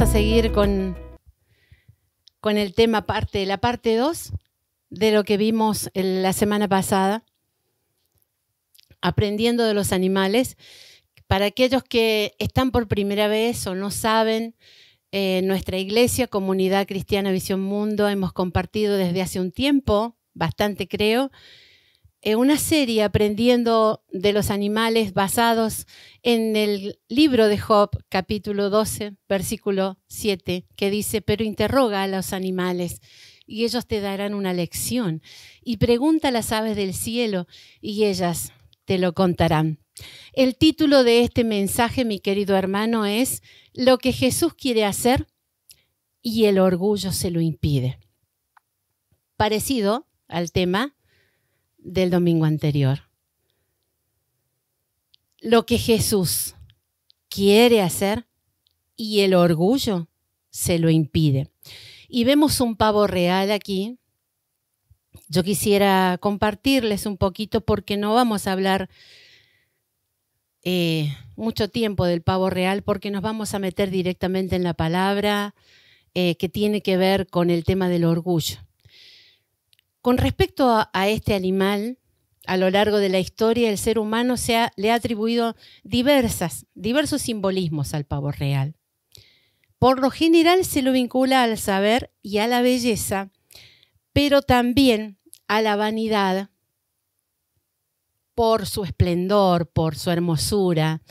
a seguir con, con el tema parte, la parte 2 de lo que vimos la semana pasada, aprendiendo de los animales. Para aquellos que están por primera vez o no saben, eh, nuestra iglesia, Comunidad Cristiana Visión Mundo, hemos compartido desde hace un tiempo, bastante creo, eh, una serie aprendiendo de los animales basados en el libro de Job, capítulo 12, versículo 7, que dice, pero interroga a los animales y ellos te darán una lección. Y pregunta a las aves del cielo y ellas te lo contarán. El título de este mensaje, mi querido hermano, es Lo que Jesús quiere hacer y el orgullo se lo impide. Parecido al tema del domingo anterior. Lo que Jesús quiere hacer y el orgullo se lo impide. Y vemos un pavo real aquí. Yo quisiera compartirles un poquito porque no vamos a hablar eh, mucho tiempo del pavo real porque nos vamos a meter directamente en la palabra eh, que tiene que ver con el tema del orgullo. Con respecto a, este animal, a lo largo de la historia el ser humano le ha atribuido diversos simbolismos al pavo real. Por lo general se lo vincula al saber y a la belleza, pero también a la vanidad por su esplendor, por su hermosura,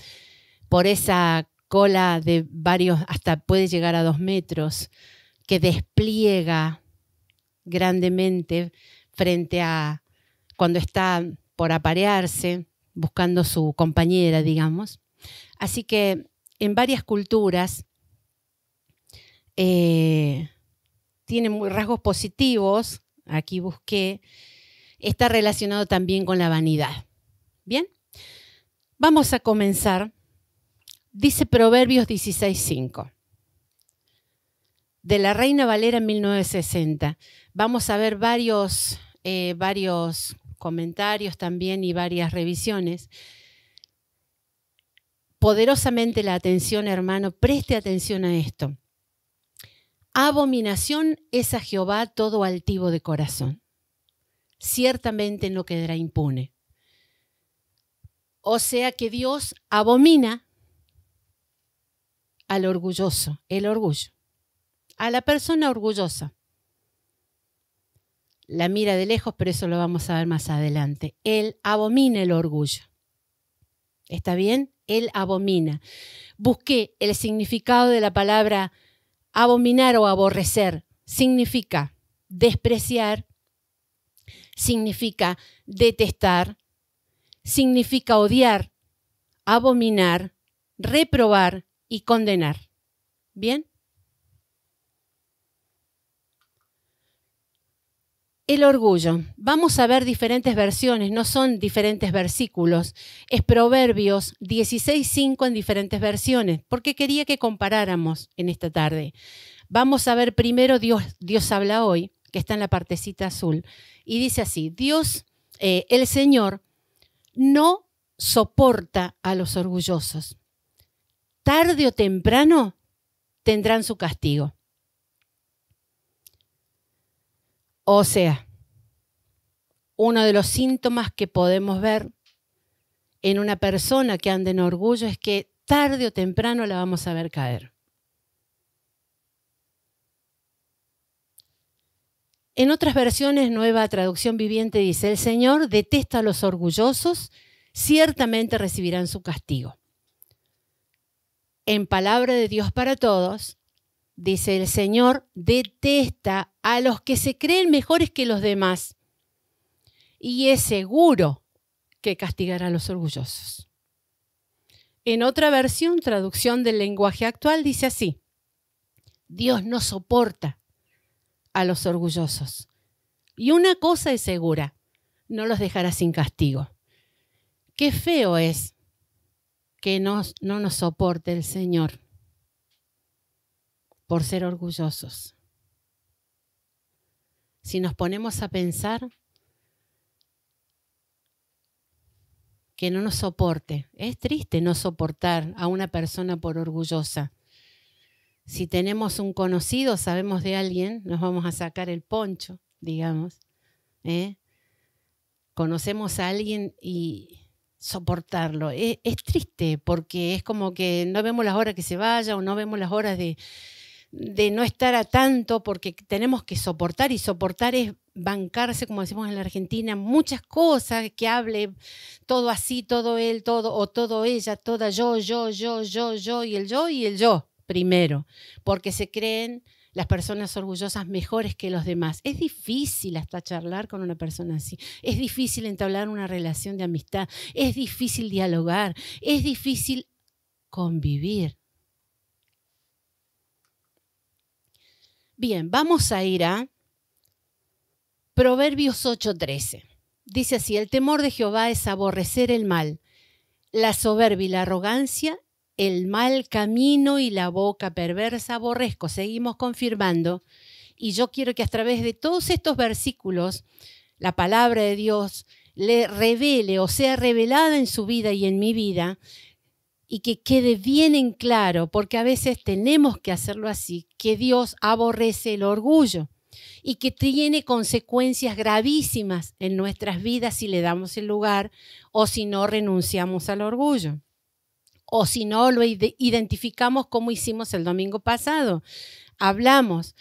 por esa cola de varios, hasta puede llegar a dos metros, que despliega grandemente frente a cuando está por aparearse, buscando su compañera, digamos. Así que en varias culturas eh, tiene rasgos positivos, aquí busqué, está relacionado también con la vanidad. Bien, vamos a comenzar. Dice Proverbios 16.5 de la Reina Valera 1960. Vamos a ver varios, eh, varios comentarios también y varias revisiones. Poderosamente la atención, hermano, preste atención a esto. Abominación es a Jehová todo altivo de corazón. Ciertamente no quedará impune. O sea que Dios abomina al orgulloso, el orgullo a la persona orgullosa. La mira de lejos, pero eso lo vamos a ver más adelante. Él abomina el orgullo. ¿Está bien? Él abomina. Busqué el significado de la palabra abominar o aborrecer. Significa despreciar, significa detestar, significa odiar, abominar, reprobar y condenar. ¿Bien? El orgullo. Vamos a ver diferentes versiones, no son diferentes versículos. Es Proverbios 16.5 en diferentes versiones, porque quería que comparáramos en esta tarde. Vamos a ver primero Dios, Dios habla hoy, que está en la partecita azul, y dice así, Dios, eh, el Señor, no soporta a los orgullosos. Tarde o temprano tendrán su castigo. O sea, uno de los síntomas que podemos ver en una persona que anda en orgullo es que tarde o temprano la vamos a ver caer. En otras versiones, nueva traducción viviente dice, el Señor detesta a los orgullosos, ciertamente recibirán su castigo. En palabra de Dios para todos, dice el Señor, detesta a los que se creen mejores que los demás. Y es seguro que castigará a los orgullosos. En otra versión, traducción del lenguaje actual, dice así, Dios no soporta a los orgullosos. Y una cosa es segura, no los dejará sin castigo. Qué feo es que no, no nos soporte el Señor por ser orgullosos. Si nos ponemos a pensar que no nos soporte, es triste no soportar a una persona por orgullosa. Si tenemos un conocido, sabemos de alguien, nos vamos a sacar el poncho, digamos. ¿eh? Conocemos a alguien y soportarlo. E, es, triste porque es como que no vemos las horas que se vaya o no vemos las horas de, de no estar a tanto porque tenemos que soportar y soportar es bancarse, como decimos en la Argentina, muchas cosas, que hable todo así, todo él, todo o todo ella, toda yo, yo, yo, yo, yo y el yo y el yo primero, porque se creen las personas orgullosas mejores que los demás. Es difícil hasta charlar con una persona así, es difícil entablar una relación de amistad, es difícil dialogar, es difícil convivir. Bien, vamos a ir a Proverbios 8:13. Dice así, el temor de Jehová es aborrecer el mal, la soberbia y la arrogancia, el mal camino y la boca perversa aborrezco. Seguimos confirmando. Y yo quiero que a través de todos estos versículos, la palabra de Dios le revele o sea revelada en su vida y en mi vida y que quede bien en claro, porque a veces tenemos que hacerlo así, que Dios aborrece el orgullo y que tiene consecuencias gravísimas en nuestras vidas si le damos el lugar o si no renunciamos al orgullo o si no lo identificamos como hicimos el domingo pasado. Hablamos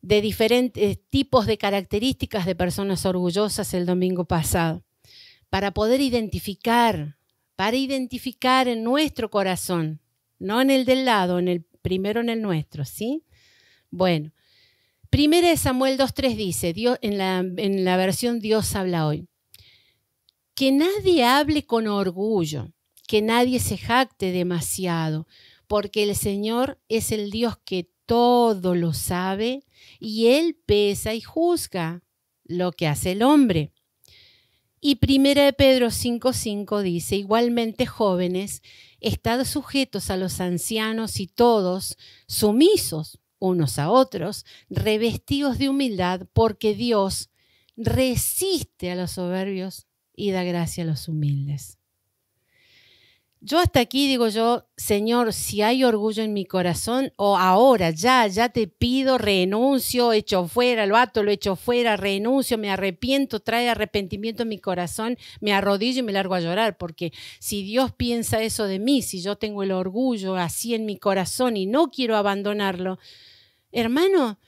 de diferentes tipos de características de personas orgullosas el domingo pasado. Para poder identificar para identificar en nuestro corazón, no en el del lado, en el primero en el nuestro, ¿sí? Bueno, primero de Samuel 2.3 dice, Dios, en, la, en la versión Dios habla hoy, que nadie hable con orgullo, que nadie se jacte demasiado, porque el Señor es el Dios que todo lo sabe y Él pesa y juzga lo que hace el hombre. Y primera de Pedro 5.5 dice, igualmente jóvenes, estad sujetos a los ancianos y todos sumisos unos a otros, revestidos de humildad, porque Dios resiste a los soberbios y da gracia a los humildes. Yo hasta aquí digo yo, Señor, si hay orgullo en mi corazón, o ahora, ya, ya te pido, renuncio, echo fuera, lo ato, lo echo fuera, renuncio, me arrepiento, trae arrepentimiento en mi corazón, me arrodillo y me largo a llorar, porque si Dios piensa eso de mí, si yo tengo el orgullo así en mi corazón y no quiero abandonarlo, hermano,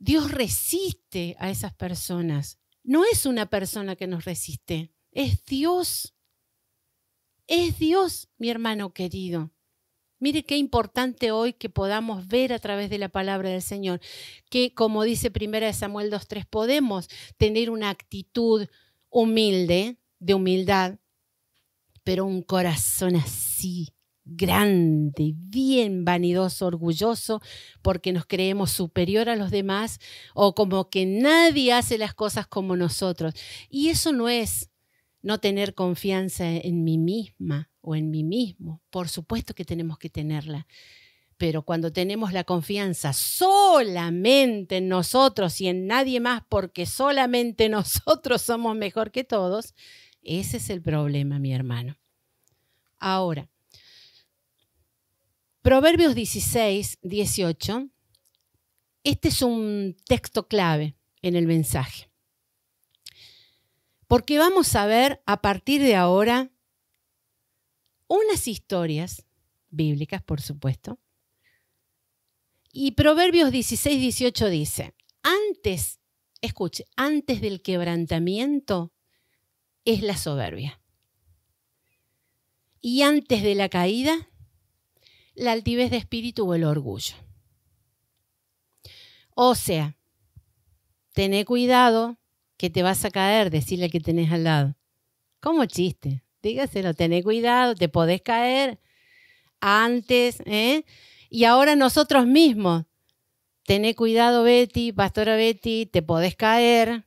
Dios resiste a esas personas. No es una persona que nos resiste, es Dios es Dios, mi hermano querido. Mire qué importante hoy que podamos ver a través de la palabra del Señor, que como dice primera de Samuel 2.3, podemos tener una actitud humilde, de humildad, pero un corazón así, grande, bien vanidoso, orgulloso, porque nos creemos superior a los demás o como que nadie hace las cosas como nosotros. Y eso no es no tener confianza en mí misma o en mí mismo. Por supuesto que tenemos que tenerla. Pero cuando tenemos la confianza solamente en nosotros y en nadie más, porque solamente nosotros somos mejor que todos, ese es el problema, mi hermano. Ahora, Proverbios 16, 18, este es un texto clave en el mensaje. Porque vamos a ver a partir de ahora unas historias bíblicas, por supuesto. Y Proverbios 16, 18 dice, antes, escuche, antes del quebrantamiento es la soberbia. Y antes de la caída, la altivez de espíritu o el orgullo. O sea, tené cuidado que te vas a caer, decirle que tenés al lado. Como chiste, dígaselo, tené cuidado, te podés caer antes, ¿eh? Y ahora nosotros mismos, tené cuidado Betty, pastora Betty, te podés caer,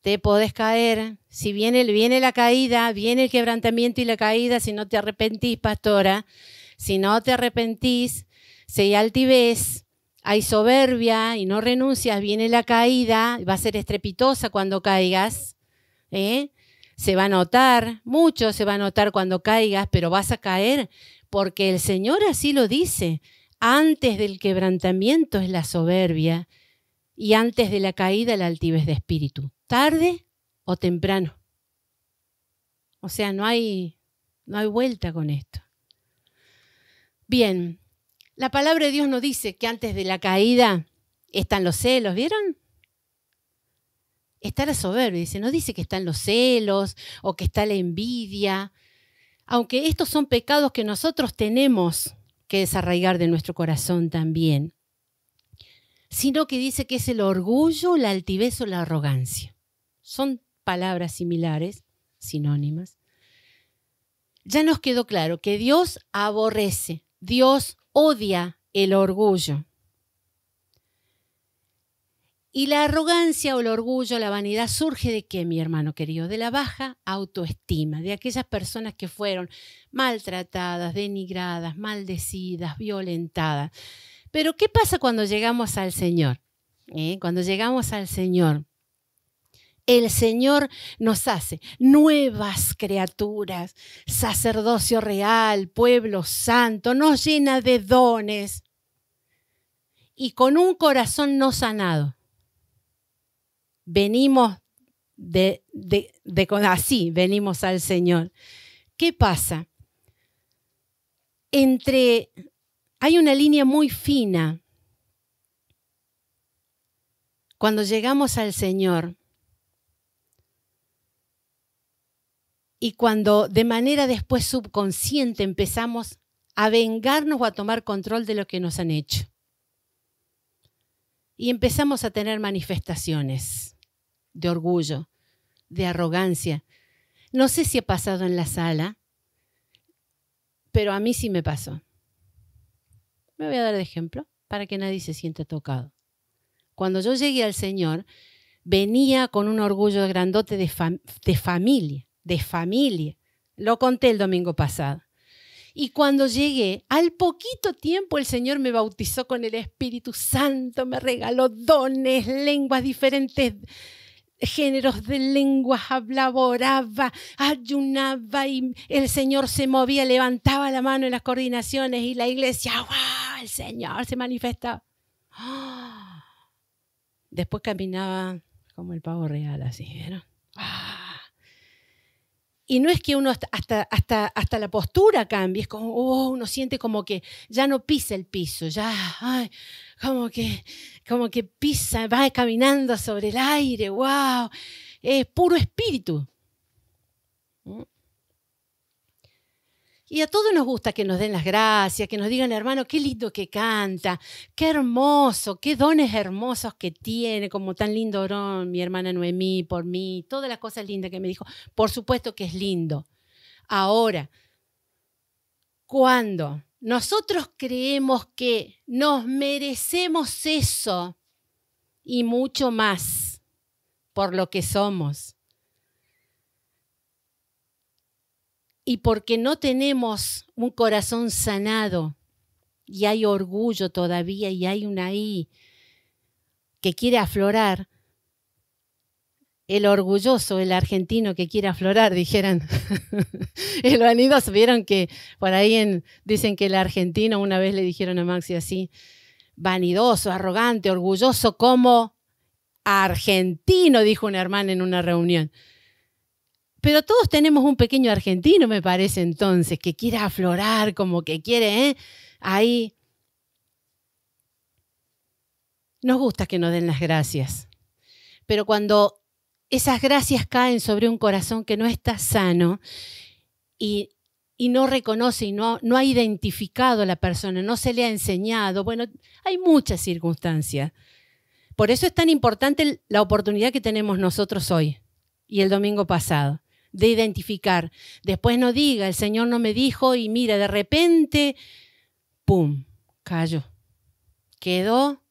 te podés caer. Si viene, viene la caída, viene el quebrantamiento y la caída, si no te arrepentís, pastora, si no te arrepentís, si altivez, hay soberbia y no renuncias, viene la caída, va a ser estrepitosa cuando caigas, ¿eh? se va a notar, mucho se va a notar cuando caigas, pero vas a caer porque el Señor así lo dice. Antes del quebrantamiento es la soberbia y antes de la caída la altivez de espíritu, tarde o temprano. O sea, no hay, no hay vuelta con esto. Bien, la palabra de Dios no dice que antes de la caída están los celos, ¿vieron? Está la soberbia, dice, no dice que están los celos o que está la envidia, aunque estos son pecados que nosotros tenemos que desarraigar de nuestro corazón también, sino que dice que es el orgullo, la altivez o la arrogancia. Son palabras similares, sinónimas. Ya nos quedó claro que Dios aborrece, Dios odia el orgullo. Y la arrogancia o el orgullo, la vanidad, surge de qué, mi hermano querido? De la baja autoestima, de aquellas personas que fueron maltratadas, denigradas, maldecidas, violentadas. Pero ¿qué pasa cuando llegamos al Señor? ¿Eh? Cuando llegamos al Señor, el Señor nos hace nuevas criaturas, sacerdocio real, pueblo santo, nos llena de dones y con un corazón no sanado. Venimos de, así, venimos al Señor. ¿Qué pasa? Entre hay una línea muy fina. Cuando llegamos al Señor, y cuando de manera después subconsciente empezamos a vengarnos o a tomar control de lo que nos han hecho. Y empezamos a tener manifestaciones de orgullo, de arrogancia. No sé si ha pasado en la sala, pero a mí sí me pasó. Me voy a dar de ejemplo para que nadie se sienta tocado. Cuando yo llegué al Señor, venía con un orgullo grandote de, de familia de familia. Lo conté el domingo pasado. Y cuando llegué, al poquito tiempo el Señor me bautizó con el Espíritu Santo, me regaló dones, lenguas diferentes, géneros de lenguas, hablaba, oraba, ayunaba y el Señor se movía, levantaba la mano en las coordinaciones y la iglesia, ¡guau! El Señor se manifestaba. ¡Ah! Después caminaba como el pavo real, así, ¿vieron? ¡Ah! Y no es que uno hasta, hasta, hasta la postura cambie, es como, oh, uno siente como que ya no pisa el piso, ya, ay, como que, como que pisa, va caminando sobre el aire, wow, es puro espíritu. ¿Mm? Y a todos nos gusta que nos den las gracias, que nos digan, hermano, qué lindo que canta, qué hermoso, qué dones hermosos que tiene, como tan lindo mi hermana Noemí por mí, todas las cosas lindas que me dijo. Por supuesto que es lindo. Ahora, cuando nosotros creemos que nos merecemos eso y mucho más por lo que somos, y porque no tenemos un corazón sanado y hay orgullo todavía y hay una ahí que quiere aflorar, el orgulloso, el argentino que quiere aflorar, dijeran. El vanidoso, vieron que por ahí dicen que el argentino, una vez le dijeron a Maxi así, vanidoso, arrogante, orgulloso como argentino, dijo una hermana en una reunión. Pero todos tenemos un pequeño argentino, me parece entonces, que quiere aflorar como que quiere, ¿eh? Ahí. Nos gusta que nos den las gracias. Pero cuando esas gracias caen sobre un corazón que no está sano y, no reconoce y no ha identificado a la persona, no se le ha enseñado, bueno, hay muchas circunstancias. Por eso es tan importante la oportunidad que tenemos nosotros hoy y el domingo pasado de identificar. Después no diga, el Señor no me dijo y mira, de repente, ¡pum!, cayó. Quedó,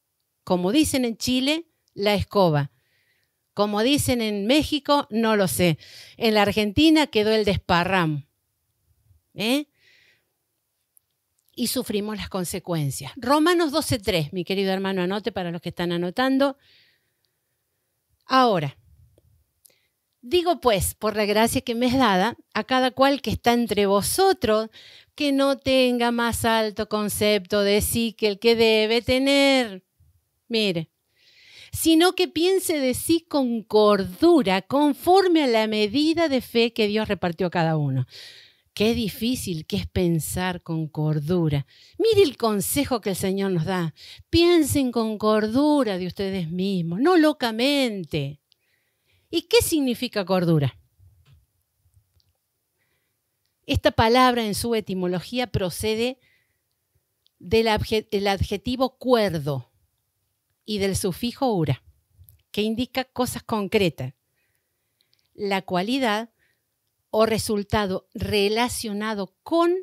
como dicen en Chile, la escoba. Como dicen en México, no lo sé. En la Argentina quedó el desparram. ¿Eh? Y sufrimos las consecuencias. Romanos 12.3, mi querido hermano, anote para los que están anotando. Ahora, Digo pues, por la gracia que me es dada, a cada cual que está entre vosotros, que no tenga más alto concepto de sí que el que debe tener. Mire, sino que piense de sí con cordura, conforme a la medida de fe que Dios repartió a cada uno. Qué difícil que es pensar con cordura. Mire el consejo que el Señor nos da. Piensen con cordura de ustedes mismos, no locamente ¿Y qué significa cordura? Esta palabra en su etimología procede del adjetivo cuerdo y del sufijo ura, que indica cosas concretas, la cualidad o resultado relacionado con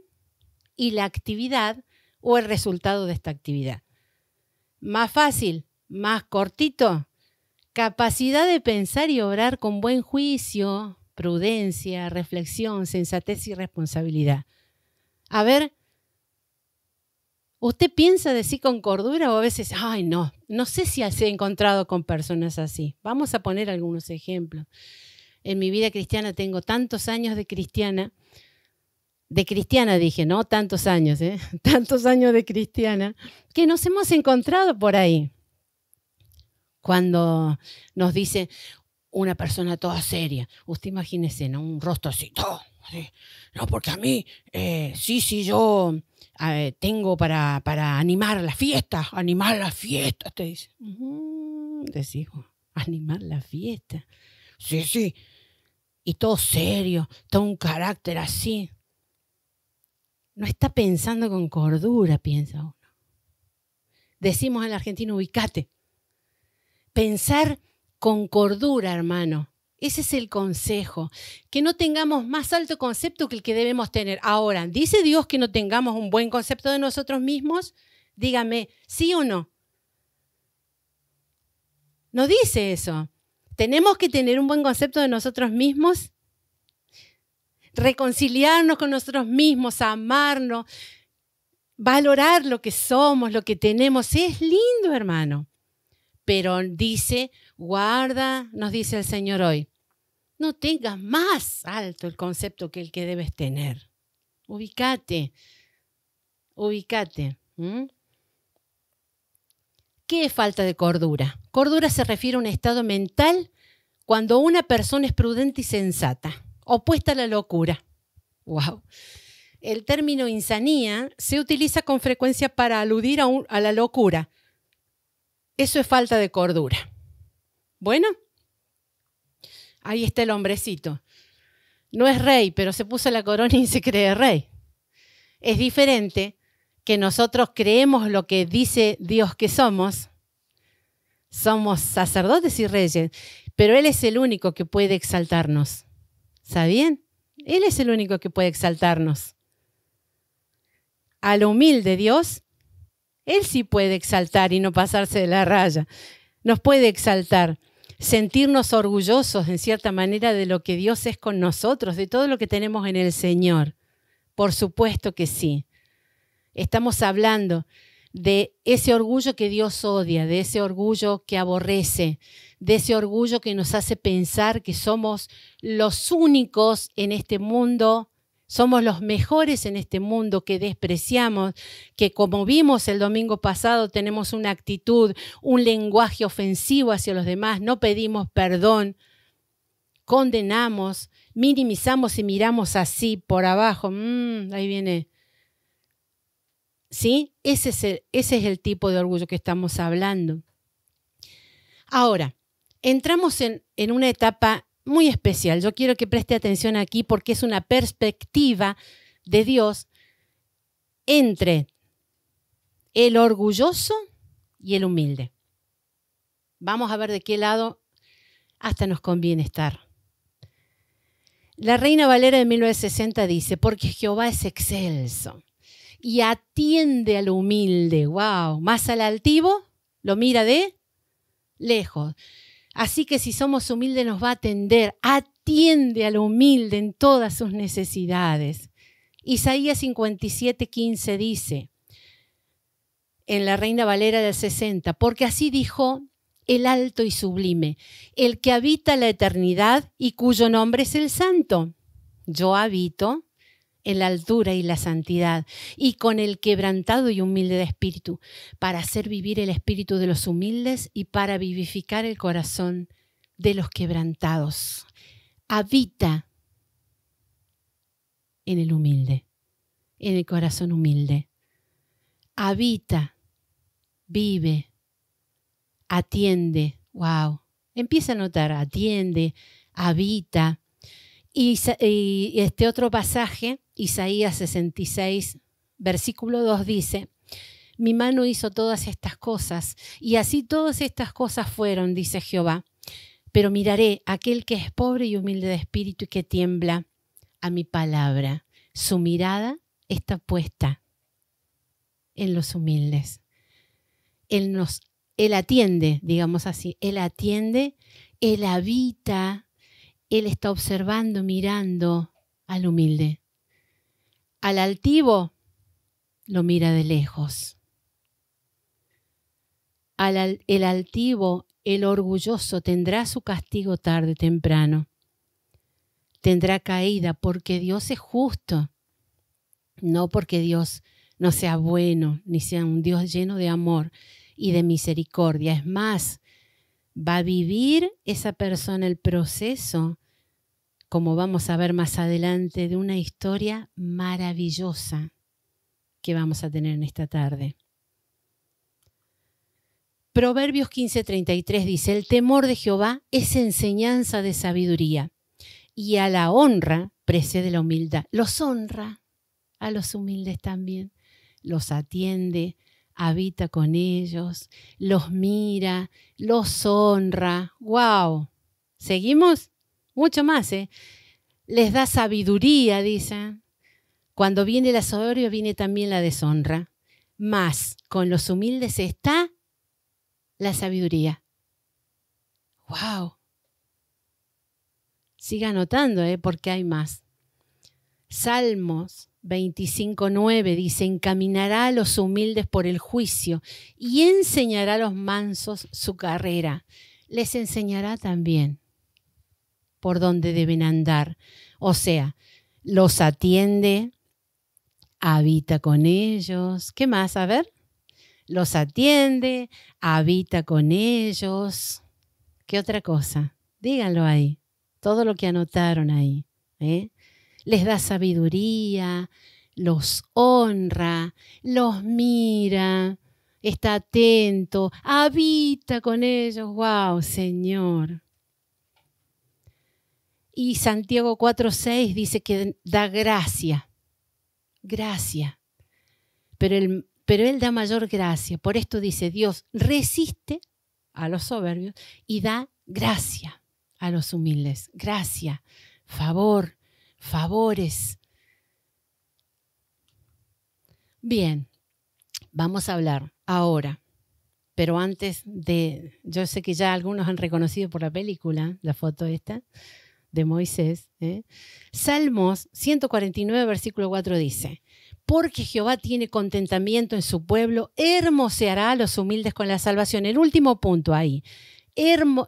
y la actividad o el resultado de esta actividad. Más fácil, más cortito, capacidad de pensar y obrar con buen juicio, prudencia, reflexión, sensatez y responsabilidad. A ver, ¿usted piensa de sí con cordura o a veces, ay no, no sé si se ha encontrado con personas así? Vamos a poner algunos ejemplos. En mi vida cristiana tengo tantos años de cristiana, de cristiana dije, no tantos años, ¿eh? tantos años de cristiana, que nos hemos encontrado por ahí cuando nos dice una persona toda seria, usted imagínese, ¿no? Un rostro así, todo, No, porque a mí, eh, sí, sí, yo eh, tengo para, para animar las fiesta. animar la fiesta, te dice. Uh animar la fiesta. Sí, sí. Y todo serio, todo un carácter así. No está pensando con cordura, piensa uno. Decimos al argentino, ubicate pensar con cordura, hermano. Ese es el consejo, que no tengamos más alto concepto que el que debemos tener. Ahora, ¿dice Dios que no tengamos un buen concepto de nosotros mismos? Dígame, ¿sí o no? No dice eso. Tenemos que tener un buen concepto de nosotros mismos, reconciliarnos con nosotros mismos, amarnos, valorar lo que somos, lo que tenemos. Es lindo, hermano pero dice, guarda, nos dice el Señor hoy, no tengas más alto el concepto que el que debes tener. Ubícate, ubícate. ¿Qué es falta de cordura? Cordura se refiere a un estado mental cuando una persona es prudente y sensata, opuesta a la locura. ¡Wow! El término insanía se utiliza con frecuencia para aludir a la locura, eso es falta de cordura. Bueno, ahí está el hombrecito. No es rey, pero se puso la corona y se cree rey. Es diferente que nosotros creemos lo que dice Dios que somos. Somos sacerdotes y reyes, pero Él es el único que puede exaltarnos. ¿Sabían? Él es el único que puede exaltarnos. Al humilde Dios él sí puede exaltar y no pasarse de la raya. Nos puede exaltar, sentirnos orgullosos en cierta manera de lo que Dios es con nosotros, de todo lo que tenemos en el Señor. Por supuesto que sí. Estamos hablando de ese orgullo que Dios odia, de ese orgullo que aborrece, de ese orgullo que nos hace pensar que somos los únicos en este mundo somos los mejores en este mundo que despreciamos, que como vimos el domingo pasado tenemos una actitud, un lenguaje ofensivo hacia los demás, no pedimos perdón, condenamos, minimizamos y miramos así por abajo. Mm, ahí viene. ¿Sí? Ese es, el, tipo de orgullo que estamos hablando. Ahora, entramos en, en una etapa muy especial. Yo quiero que preste atención aquí porque es una perspectiva de Dios entre el orgulloso y el humilde. Vamos a ver de qué lado hasta nos conviene estar. La Reina Valera de 1960 dice, porque Jehová es excelso y atiende al humilde, wow, más al altivo, lo mira de lejos. Así que si somos humildes nos va a atender, atiende al humilde en todas sus necesidades. Isaías 57.15 dice, en la Reina Valera del 60, porque así dijo el alto y sublime, el que habita la eternidad y cuyo nombre es el santo. Yo habito en la altura y la santidad, y con el quebrantado y humilde de espíritu, para hacer vivir el espíritu de los humildes y para vivificar el corazón de los quebrantados. Habita en el humilde, en el corazón humilde. Habita, vive, atiende. Wow. Empieza a notar, atiende, habita. Y, y este otro pasaje Isaías 66, versículo 2 dice, mi mano hizo todas estas cosas, y así todas estas cosas fueron, dice Jehová. Pero miraré aquel que es pobre y humilde de espíritu y que tiembla a mi palabra. Su mirada está puesta en los humildes. Él nos, él atiende, digamos así, él atiende, él habita, él está observando, mirando al humilde. Al altivo lo mira de lejos. el altivo, el orgulloso, tendrá su castigo tarde o temprano. Tendrá caída porque Dios es justo, no porque Dios no sea bueno, ni sea un Dios lleno de amor y de misericordia. Es más, va a vivir esa persona el proceso como vamos a ver más adelante, de una historia maravillosa que vamos a tener en esta tarde. Proverbios 15:33 dice, el temor de Jehová es enseñanza de sabiduría y a la honra precede la humildad. Los honra a los humildes también, los atiende, habita con ellos, los mira, los honra. ¡Wow! ¿Seguimos? mucho más. ¿eh? Les da sabiduría, dicen. Cuando viene el soberbia, viene también la deshonra. Más con los humildes está la sabiduría. ¡Wow! Siga anotando, ¿eh? porque hay más. Salmos 25.9 dice, encaminará a los humildes por el juicio y enseñará a los mansos su carrera. Les enseñará también por donde deben andar. O sea, los atiende, habita con ellos. ¿Qué más? A ver. Los atiende, habita con ellos. ¿Qué otra cosa? Díganlo ahí. Todo lo que anotaron ahí. ¿eh? Les da sabiduría, los honra, los mira, está atento, habita con ellos. ¡Wow, Señor! Y Santiago 4:6 dice que da gracia, gracia. Pero, pero Él da mayor gracia. Por esto dice, Dios resiste a los soberbios y da gracia a los humildes. Gracia, favor, favores. Bien, vamos a hablar ahora, pero antes de, yo sé que ya algunos han reconocido por la película, la foto esta, de Moisés, ¿eh? Salmos 149, versículo 4 dice, porque Jehová tiene contentamiento en su pueblo, hermoseará a los humildes con la salvación. El último punto ahí,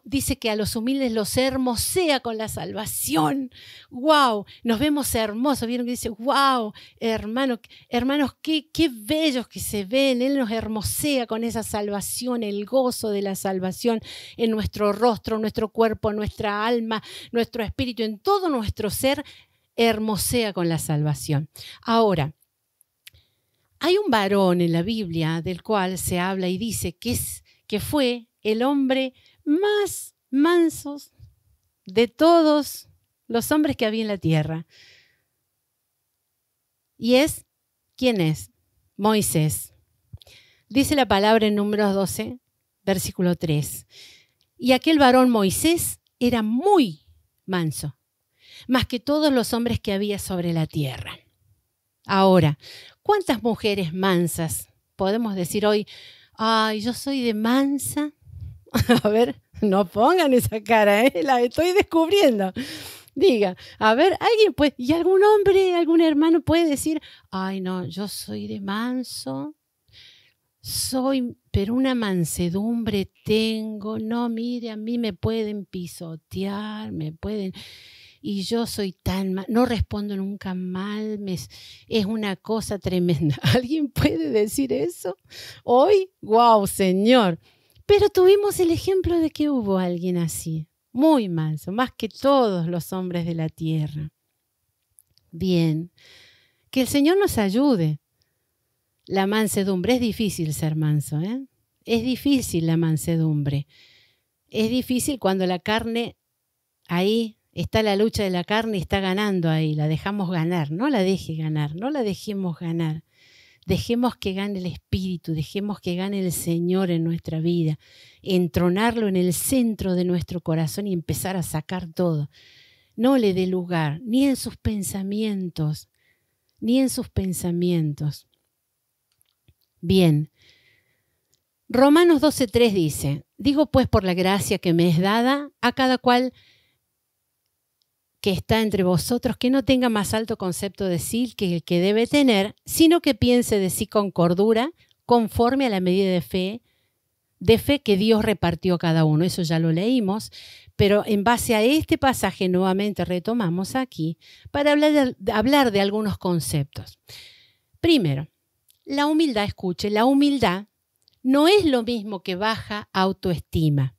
dice que a los humildes los hermosea con la salvación. ¡Wow! Nos vemos hermosos. ¿Vieron que dice, wow, hermano, hermanos, qué, qué bellos que se ven? Él nos hermosea con esa salvación, el gozo de la salvación en nuestro rostro, nuestro cuerpo, nuestra alma, nuestro espíritu, en todo nuestro ser, hermosea con la salvación. Ahora, hay un varón en la Biblia del cual se habla y dice que, es, que fue el hombre más mansos de todos los hombres que había en la tierra. Y es, ¿quién es? Moisés. Dice la palabra en números 12, versículo 3. Y aquel varón Moisés era muy manso, más que todos los hombres que había sobre la tierra. Ahora, ¿cuántas mujeres mansas podemos decir hoy, ay, yo soy de mansa a ver, no pongan esa cara, ¿eh? la estoy descubriendo. Diga, a ver, alguien puede, y algún hombre, algún hermano puede decir, ay no, yo soy de manso, soy, pero una mansedumbre tengo, no, mire, a mí me pueden pisotear, me pueden, y yo soy tan no respondo nunca mal, es una cosa tremenda. ¿Alguien puede decir eso? Hoy, wow, Señor, pero tuvimos el ejemplo de que hubo alguien así, muy manso, más que todos los hombres de la tierra. Bien, que el Señor nos ayude. La mansedumbre, es difícil ser manso, ¿eh? Es difícil la mansedumbre. Es difícil cuando la carne, ahí está la lucha de la carne y está ganando ahí, la dejamos ganar, no la deje ganar, no la dejemos ganar. Dejemos que gane el Espíritu, dejemos que gane el Señor en nuestra vida, entronarlo en el centro de nuestro corazón y empezar a sacar todo. No le dé lugar, ni en sus pensamientos, ni en sus pensamientos. Bien. Romanos 12.3 dice, digo pues por la gracia que me es dada, a cada cual que está entre vosotros, que no tenga más alto concepto de sí que el que debe tener, sino que piense de sí con cordura, conforme a la medida de fe, de fe que Dios repartió a cada uno. Eso ya lo leímos, pero en base a este pasaje nuevamente retomamos aquí para hablar hablar de algunos conceptos. Primero, la humildad, escuche, la humildad no es lo mismo que baja autoestima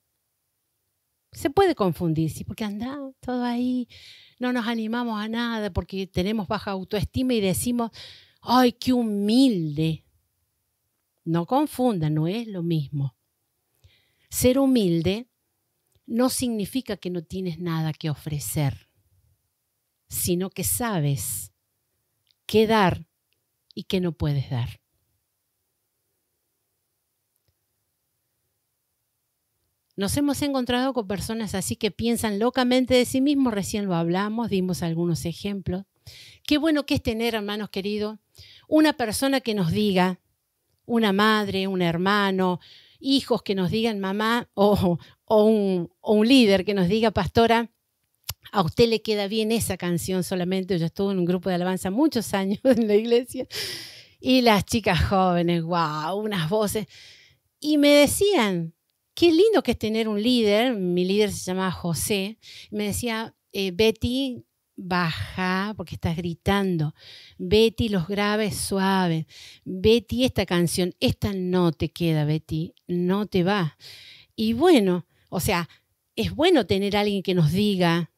se puede confundir, ¿sí? porque anda todo ahí, no nos animamos a nada, porque tenemos baja autoestima y decimos, ay, qué humilde. No confunda, no es lo mismo. Ser humilde no significa que no tienes nada que ofrecer, sino que sabes qué dar y qué no puedes dar. Nos hemos encontrado con personas así que piensan locamente de sí mismos, recién lo hablamos, dimos algunos ejemplos. Qué bueno que es tener, hermanos queridos, una persona que nos diga, una madre, un hermano, hijos que nos digan mamá o, o, un, un líder que nos diga pastora, a usted le queda bien esa canción solamente. Yo estuve en un grupo de alabanza muchos años en la iglesia y las chicas jóvenes, wow, unas voces. Y me decían, qué lindo que es tener un líder, mi líder se llamaba José, me decía, eh, Betty, baja porque estás gritando. Betty, los graves suaves. Betty, esta canción, esta no te queda, Betty, no te va. Y bueno, o sea, es bueno tener alguien que nos diga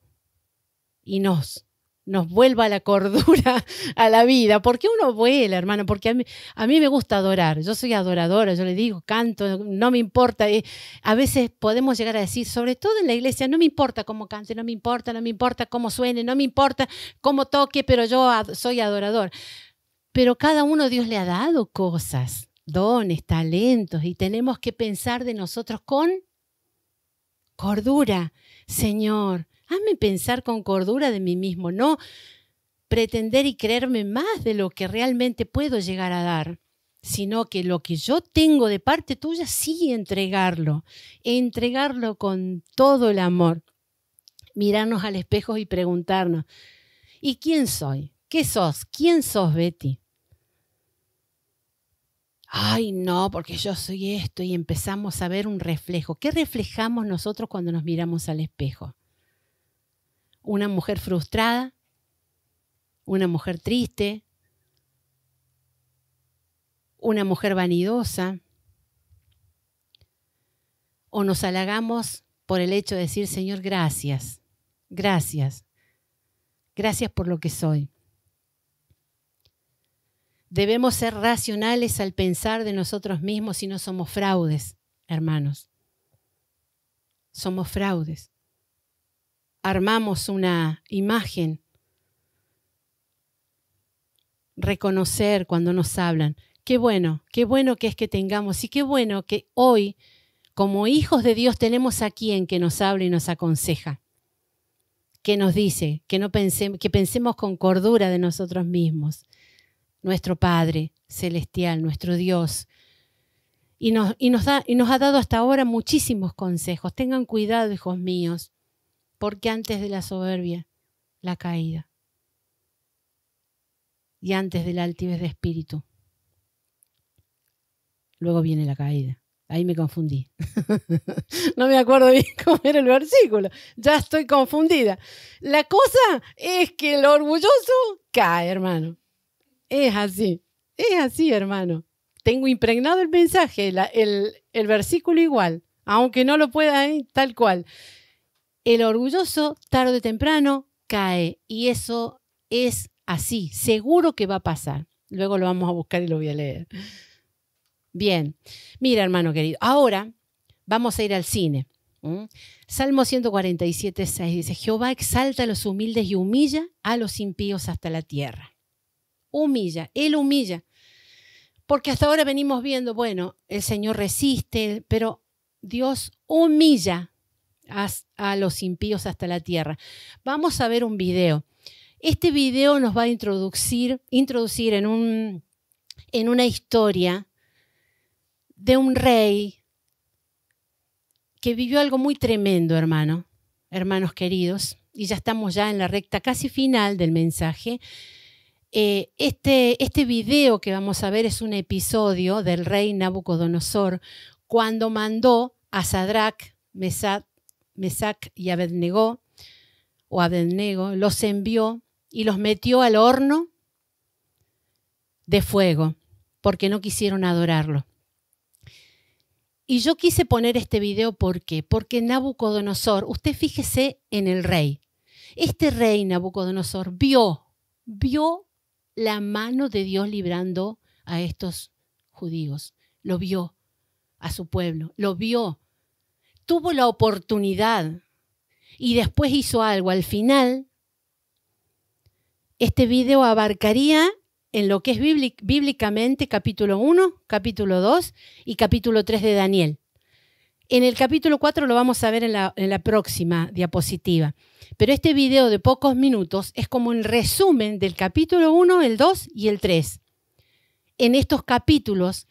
y nos nos vuelva la cordura a la vida. Porque uno vuela, hermano, porque a mí, me gusta adorar. Yo soy adoradora, yo le digo, canto, no me importa. Eh, a veces podemos llegar a decir, sobre todo en la iglesia, no me importa cómo cante, no me importa, no me importa cómo suene, no me importa cómo toque, pero yo soy adorador. Pero cada uno Dios le ha dado cosas, dones, talentos, y tenemos que pensar de nosotros con cordura. Señor, Hazme pensar con cordura de mí mismo, no pretender y creerme más de lo que realmente puedo llegar a dar, sino que lo que yo tengo de parte tuya, sí entregarlo, entregarlo con todo el amor, mirarnos al espejo y preguntarnos, ¿y quién soy? ¿Qué sos? ¿Quién sos, Betty? Ay, no, porque yo soy esto y empezamos a ver un reflejo. ¿Qué reflejamos nosotros cuando nos miramos al espejo? una mujer frustrada, una mujer triste, una mujer vanidosa, o nos halagamos por el hecho de decir, Señor, gracias, gracias, gracias por lo que soy. Debemos ser racionales al pensar de nosotros mismos si no somos fraudes, hermanos. Somos fraudes armamos una imagen. Reconocer cuando nos hablan. Qué bueno, qué bueno que es que tengamos y qué bueno que hoy, como hijos de Dios, tenemos a quien que nos habla y nos aconseja, que nos dice, que, no pensemos, que pensemos con cordura de nosotros mismos, nuestro Padre celestial, nuestro Dios, y nos, y, nos da, y nos ha dado hasta ahora muchísimos consejos. Tengan cuidado, hijos míos, porque antes de la soberbia, la caída. Y antes de la altivez de espíritu, luego viene la caída. Ahí me confundí. no me acuerdo bien cómo era el versículo. Ya estoy confundida. La cosa es que el orgulloso cae, hermano. Es así. Es así, hermano. Tengo impregnado el mensaje, el, versículo igual, aunque no lo pueda tal cual el orgulloso tarde o temprano cae y eso es así, seguro que va a pasar. Luego lo vamos a buscar y lo voy a leer. Bien, mira hermano querido, ahora vamos a ir al cine. Salmo 147, 6 dice, Jehová exalta a los humildes y humilla a los impíos hasta la tierra. Humilla, Él humilla. Porque hasta ahora venimos viendo, bueno, el Señor resiste, pero Dios humilla a los impíos hasta la tierra. Vamos a ver un video. Este video nos va a introducir, introducir en, un, en una historia de un rey que vivió algo muy tremendo, hermano, hermanos queridos, y ya estamos ya en la recta casi final del mensaje. Eh, este, este video que vamos a ver es un episodio del rey Nabucodonosor cuando mandó a Sadrach, Mesad Mesac y Abednego, o Abednego, los envió y los metió al horno de fuego, porque no quisieron adorarlo. Y yo quise poner este video ¿por qué? porque Nabucodonosor, usted fíjese en el rey. Este rey Nabucodonosor vio, vio la mano de Dios librando a estos judíos, lo vio a su pueblo, lo vio tuvo la oportunidad y después hizo algo al final, este video abarcaría en lo que es bíblicamente capítulo 1, capítulo 2 y capítulo 3 de Daniel. En el capítulo 4 lo vamos a ver en la, próxima diapositiva. Pero este video de pocos minutos es como el resumen del capítulo 1, el 2 y el 3. En estos capítulos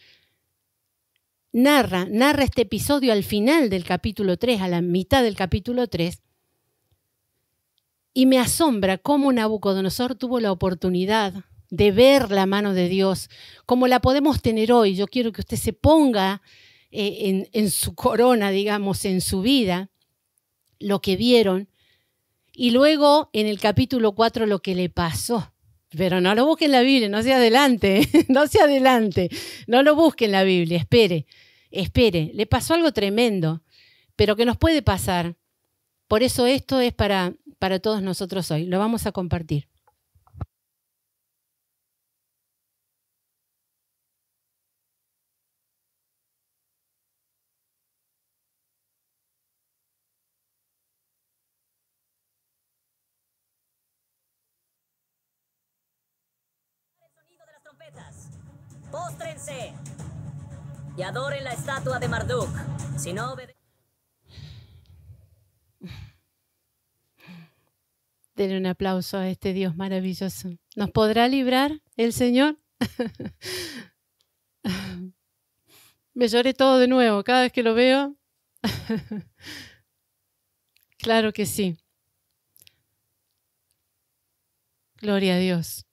narra, narra este episodio al final del capítulo 3, a la mitad del capítulo 3, y me asombra cómo Nabucodonosor tuvo la oportunidad de ver la mano de Dios, como la podemos tener hoy. Yo quiero que usted se ponga eh, en, en su corona, digamos, en su vida, lo que vieron, y luego en el capítulo 4 lo que le pasó. Pero no lo busque en la Biblia, no se adelante, no se adelante, no lo busque en la Biblia, espere espere, le pasó algo tremendo, pero que nos puede pasar. Por eso esto es para, para todos nosotros hoy. Lo vamos a compartir y adore la estatua de Marduk. Si no Denle un aplauso a este Dios maravilloso. ¿Nos podrá librar el Señor? Me lloré todo de nuevo cada vez que lo veo. claro que sí. Gloria a Dios.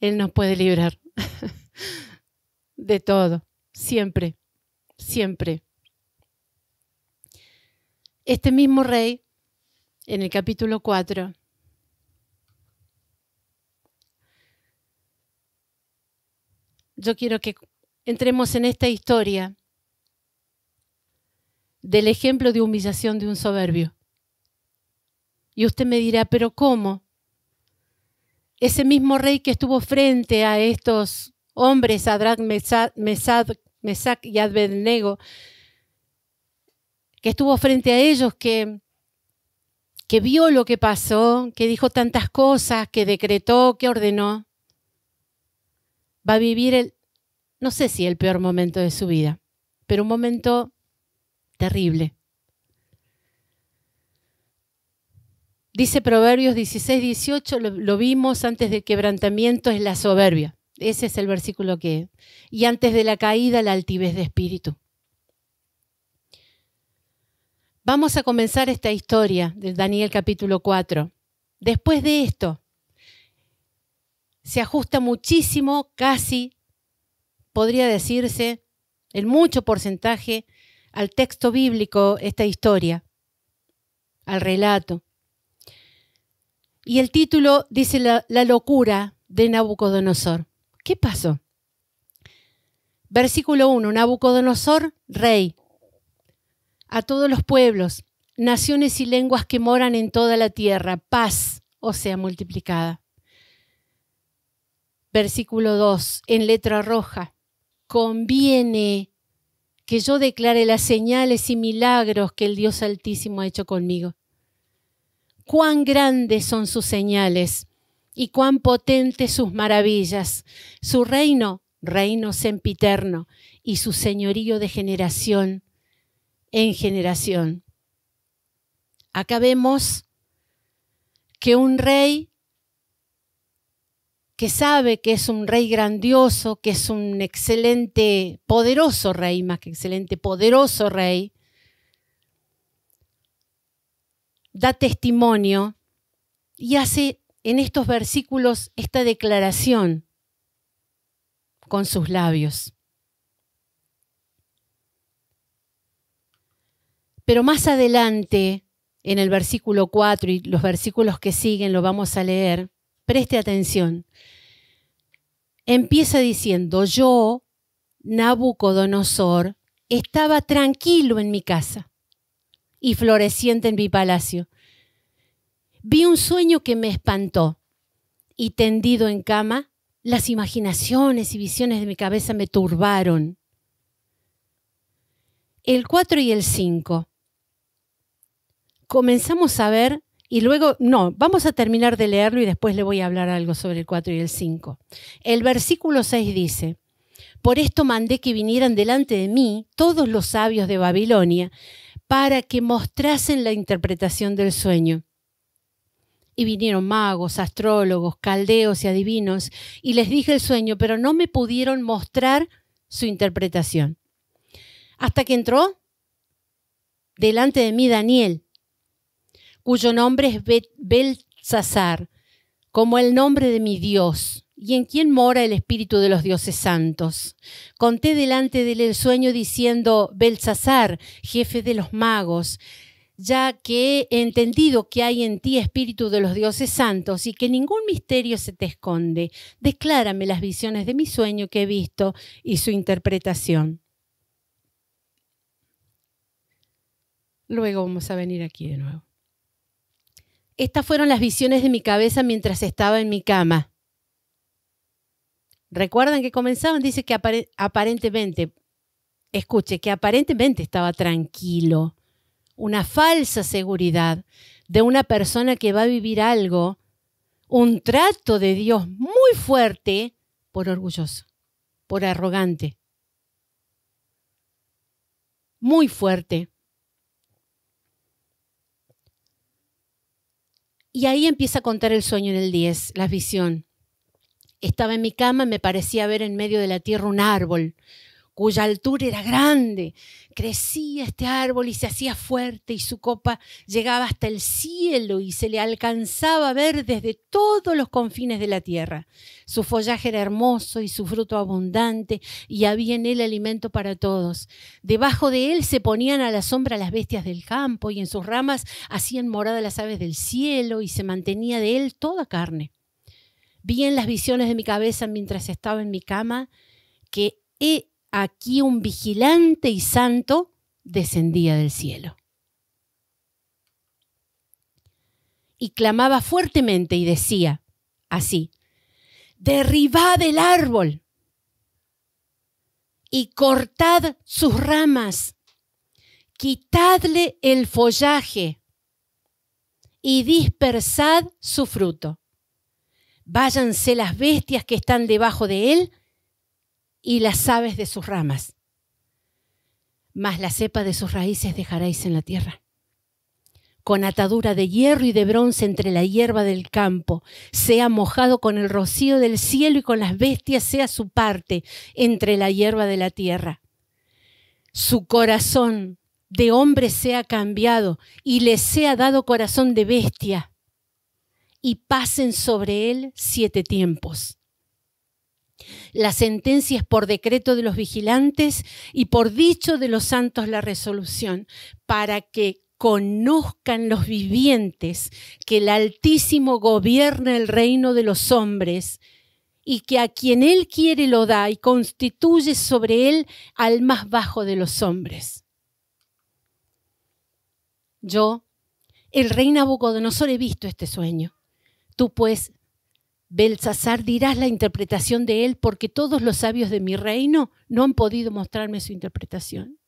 Él nos puede librar. de todo, siempre, siempre. Este mismo rey, en el capítulo 4, yo quiero que entremos en esta historia del ejemplo de humillación de un soberbio. Y usted me dirá, pero ¿cómo? Ese mismo rey que estuvo frente a estos hombres, Sadrach, Mesad, y Abednego, que estuvo frente a ellos, que, que vio lo que pasó, que dijo tantas cosas, que decretó, que ordenó, va a vivir el, no sé si el peor momento de su vida, pero un momento terrible. Dice Proverbios 16, 18, lo vimos antes del quebrantamiento, es la soberbia. Ese es el versículo que... Y antes de la caída, la altivez de espíritu. Vamos a comenzar esta historia de Daniel capítulo 4. Después de esto, se ajusta muchísimo, casi, podría decirse, el mucho porcentaje, al texto bíblico esta historia, al relato. Y el título dice La, la locura de Nabucodonosor. ¿Qué pasó? Versículo 1. Nabucodonosor, rey, a todos los pueblos, naciones y lenguas que moran en toda la tierra, paz, o sea, multiplicada. Versículo 2, en letra roja, conviene que yo declare las señales y milagros que el Dios Altísimo ha hecho conmigo. Cuán grandes son sus señales y cuán potentes sus maravillas, su reino, reino sempiterno, y su señorío de generación en generación. Acá vemos que un rey que sabe que es un rey grandioso, que es un excelente, poderoso rey, más que excelente, poderoso rey, da testimonio y hace en estos versículos esta declaración con sus labios. Pero más adelante, en el versículo 4 y los versículos que siguen, lo vamos a leer, preste atención. Empieza diciendo, yo, Nabucodonosor, estaba tranquilo en mi casa y floreciente en mi palacio. Vi un sueño que me espantó y tendido en cama, las imaginaciones y visiones de mi cabeza me turbaron. El 4 y el 5. Comenzamos a ver y luego, no, vamos a terminar de leerlo y después le voy a hablar algo sobre el 4 y el 5. El versículo 6 dice, por esto mandé que vinieran delante de mí todos los sabios de Babilonia, para que mostrasen la interpretación del sueño. Y vinieron magos, astrólogos, caldeos y adivinos, y les dije el sueño, pero no me pudieron mostrar su interpretación. Hasta que entró delante de mí Daniel, cuyo nombre es Belsasar, como el nombre de mi Dios, y en quien mora el espíritu de los dioses santos. Conté delante de él el sueño diciendo, Belsasar, jefe de los magos, ya que he entendido que hay en ti espíritu de los dioses santos y que ningún misterio se te esconde. Declárame las visiones de mi sueño que he visto y su interpretación. Luego vamos a venir aquí de nuevo. Estas fueron las visiones de mi cabeza mientras estaba en mi cama. Recuerdan que comenzaban, dice que aparentemente, escuche, que aparentemente estaba tranquilo una falsa seguridad de una persona que va a vivir algo, un trato de Dios muy fuerte por orgulloso, por arrogante. Muy fuerte. Y ahí empieza a contar el sueño en el 10, la visión. Estaba en mi cama, me parecía ver en medio de la tierra un árbol cuya altura era grande. Crecía este árbol y se hacía fuerte y su copa llegaba hasta el cielo y se le alcanzaba a ver desde todos los confines de la tierra. Su follaje era hermoso y su fruto abundante y había en él alimento para todos. Debajo de él se ponían a la sombra las bestias del campo y en sus ramas hacían morada las aves del cielo y se mantenía de él toda carne. Vi en las visiones de mi cabeza mientras estaba en mi cama que he aquí un vigilante y santo descendía del cielo. Y clamaba fuertemente y decía así, derribad el árbol y cortad sus ramas, quitadle el follaje y dispersad su fruto. Váyanse las bestias que están debajo de él y las aves de sus ramas, mas la cepa de sus raíces dejaréis en la tierra. Con atadura de hierro y de bronce entre la hierba del campo, sea mojado con el rocío del cielo y con las bestias sea su parte entre la hierba de la tierra. Su corazón de hombre sea cambiado y le sea dado corazón de bestia, y pasen sobre él siete tiempos. La sentencia es por decreto de los vigilantes y por dicho de los santos la resolución, para que conozcan los vivientes que el Altísimo gobierna el reino de los hombres y que a quien él quiere lo da y constituye sobre él al más bajo de los hombres. Yo, el rey Nabucodonosor, he visto este sueño. Tú pues Belsasar dirás la interpretación de él, porque todos los sabios de mi reino no han podido mostrarme su interpretación.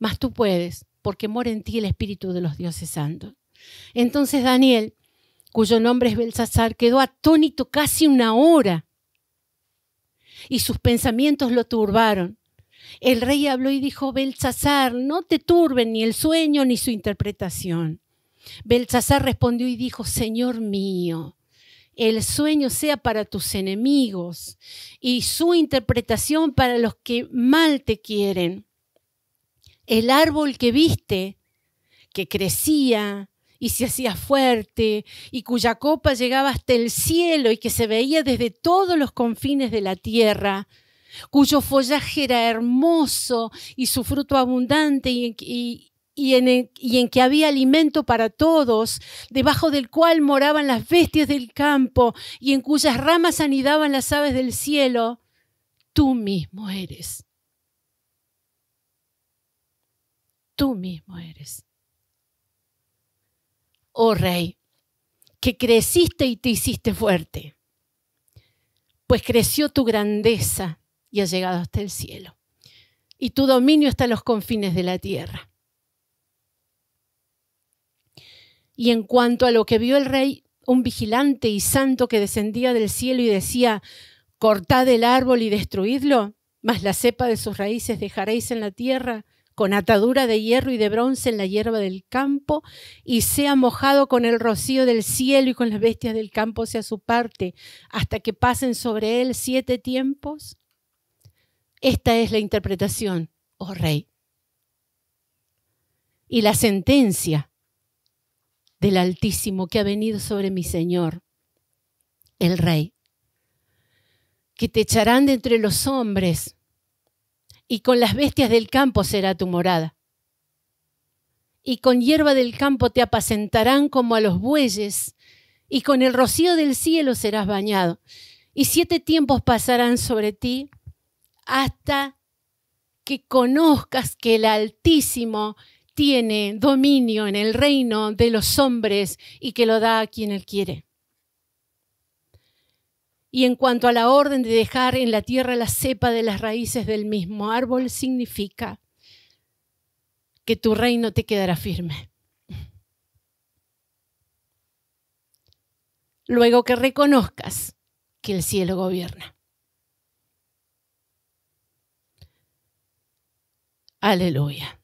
Mas tú puedes, porque mora en ti el espíritu de los dioses santos. Entonces Daniel, cuyo nombre es Belsasar, quedó atónito casi una hora, y sus pensamientos lo turbaron. El rey habló y dijo, Belsasar, no te turben ni el sueño ni su interpretación. Belsasar respondió y dijo, Señor mío, el sueño sea para tus enemigos y su interpretación para los que mal te quieren. El árbol que viste, que crecía y se hacía fuerte y cuya copa llegaba hasta el cielo y que se veía desde todos los confines de la tierra, cuyo follaje era hermoso y su fruto abundante y, y en, que había alimento para todos, debajo del cual moraban las bestias del campo y en cuyas ramas anidaban las aves del cielo, tú mismo eres. Tú mismo eres. Oh rey, que creciste y te hiciste fuerte, pues creció tu grandeza y ha llegado hasta el cielo, y tu dominio está en los confines de la tierra. Y en cuanto a lo que vio el rey, un vigilante y santo que descendía del cielo y decía, cortad el árbol y destruidlo, mas la cepa de sus raíces dejaréis en la tierra, con atadura de hierro y de bronce en la hierba del campo, y sea mojado con el rocío del cielo y con las bestias del campo sea su parte, hasta que pasen sobre él siete tiempos. Esta es la interpretación, oh rey. Y la sentencia del Altísimo que ha venido sobre mi Señor, el Rey, que te echarán de entre los hombres y con las bestias del campo será tu morada. Y con hierba del campo te apacentarán como a los bueyes, y con el rocío del cielo serás bañado. Y siete tiempos pasarán sobre ti hasta que conozcas que el Altísimo tiene dominio en el reino de los hombres y que lo da a quien él quiere. Y en cuanto a la orden de dejar en la tierra la cepa de las raíces del mismo árbol, significa que tu reino te quedará firme. Luego que reconozcas que el cielo gobierna. Aleluya.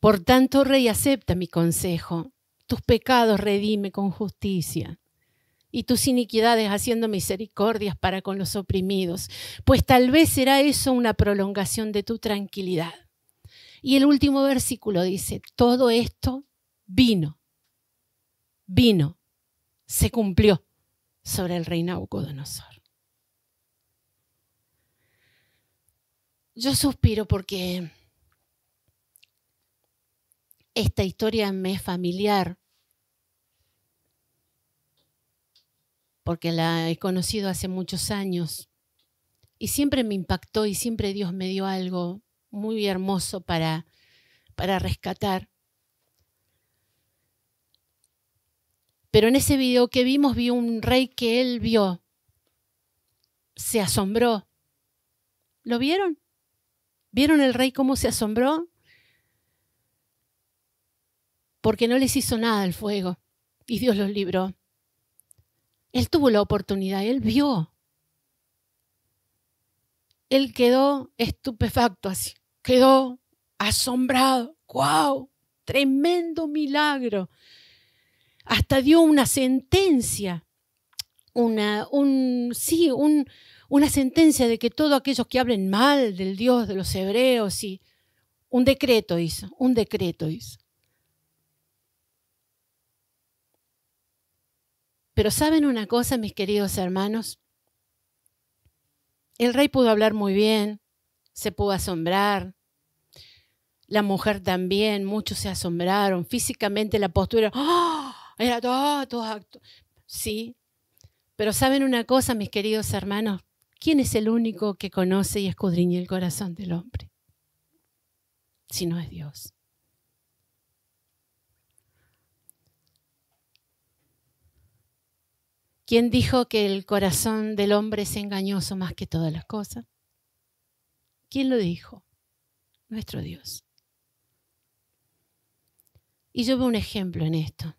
Por tanto, Rey, acepta mi consejo, tus pecados redime con justicia y tus iniquidades haciendo misericordias para con los oprimidos, pues tal vez será eso una prolongación de tu tranquilidad. Y el último versículo dice, todo esto vino, vino, se cumplió sobre el rey Nabucodonosor. Yo suspiro porque esta historia me es familiar, porque la he conocido hace muchos años, y siempre me impactó y siempre Dios me dio algo muy hermoso para, para rescatar. Pero en ese video que vimos vi un rey que él vio, se asombró. ¿Lo vieron? ¿Vieron el rey cómo se asombró? porque no les hizo nada el fuego y Dios los libró. Él tuvo la oportunidad, él vio. Él quedó estupefacto así, quedó asombrado. ¡Wow! Tremendo milagro. Hasta dio una sentencia, una, un, sí, un, una sentencia de que todos aquellos que hablen mal del Dios de los hebreos, y un decreto hizo, un decreto hizo. Pero ¿saben una cosa, mis queridos hermanos? El rey pudo hablar muy bien, se pudo asombrar, la mujer también, muchos se asombraron, físicamente la postura, ¡Ah! era todo, todo, sí. Pero ¿saben una cosa, mis queridos hermanos? ¿Quién es el único que conoce y escudriña el corazón del hombre? Si no es Dios. ¿Quién dijo que el corazón del hombre es engañoso más que todas las cosas? ¿Quién lo dijo? Nuestro Dios. Y yo veo un ejemplo en esto.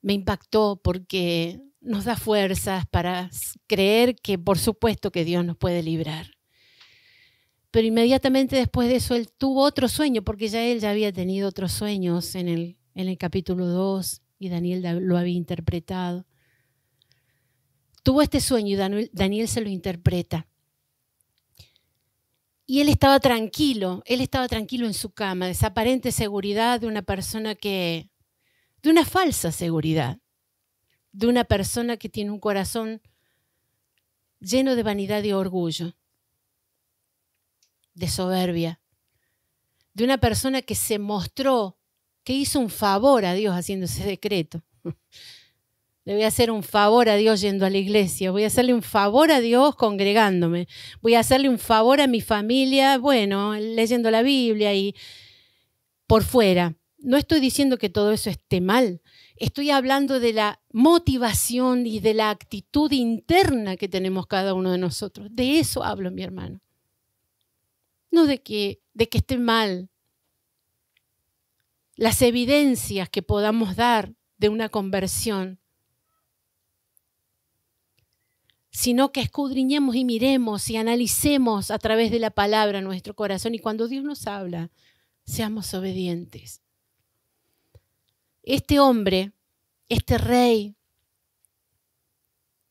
Me impactó porque nos da fuerzas para creer que por supuesto que Dios nos puede librar. Pero inmediatamente después de eso él tuvo otro sueño, porque ya él ya había tenido otros sueños en el, en el capítulo 2, y Daniel lo había interpretado. Tuvo este sueño y Daniel se lo interpreta. Y él estaba tranquilo, él estaba tranquilo en su cama, de esa aparente seguridad de una persona que, de una falsa seguridad, de una persona que tiene un corazón lleno de vanidad y orgullo, de soberbia, de una persona que se mostró que hizo un favor a Dios haciendo ese decreto. Le voy a hacer un favor a Dios yendo a la iglesia, voy a hacerle un favor a Dios congregándome, voy a hacerle un favor a mi familia, bueno, leyendo la Biblia y por fuera. No estoy diciendo que todo eso esté mal, estoy hablando de la motivación y de la actitud interna que tenemos cada uno de nosotros. De eso hablo, mi hermano. No de que, de que esté mal, las evidencias que podamos dar de una conversión, sino que escudriñemos y miremos y analicemos a través de la palabra nuestro corazón y cuando Dios nos habla, seamos obedientes. Este hombre, este rey,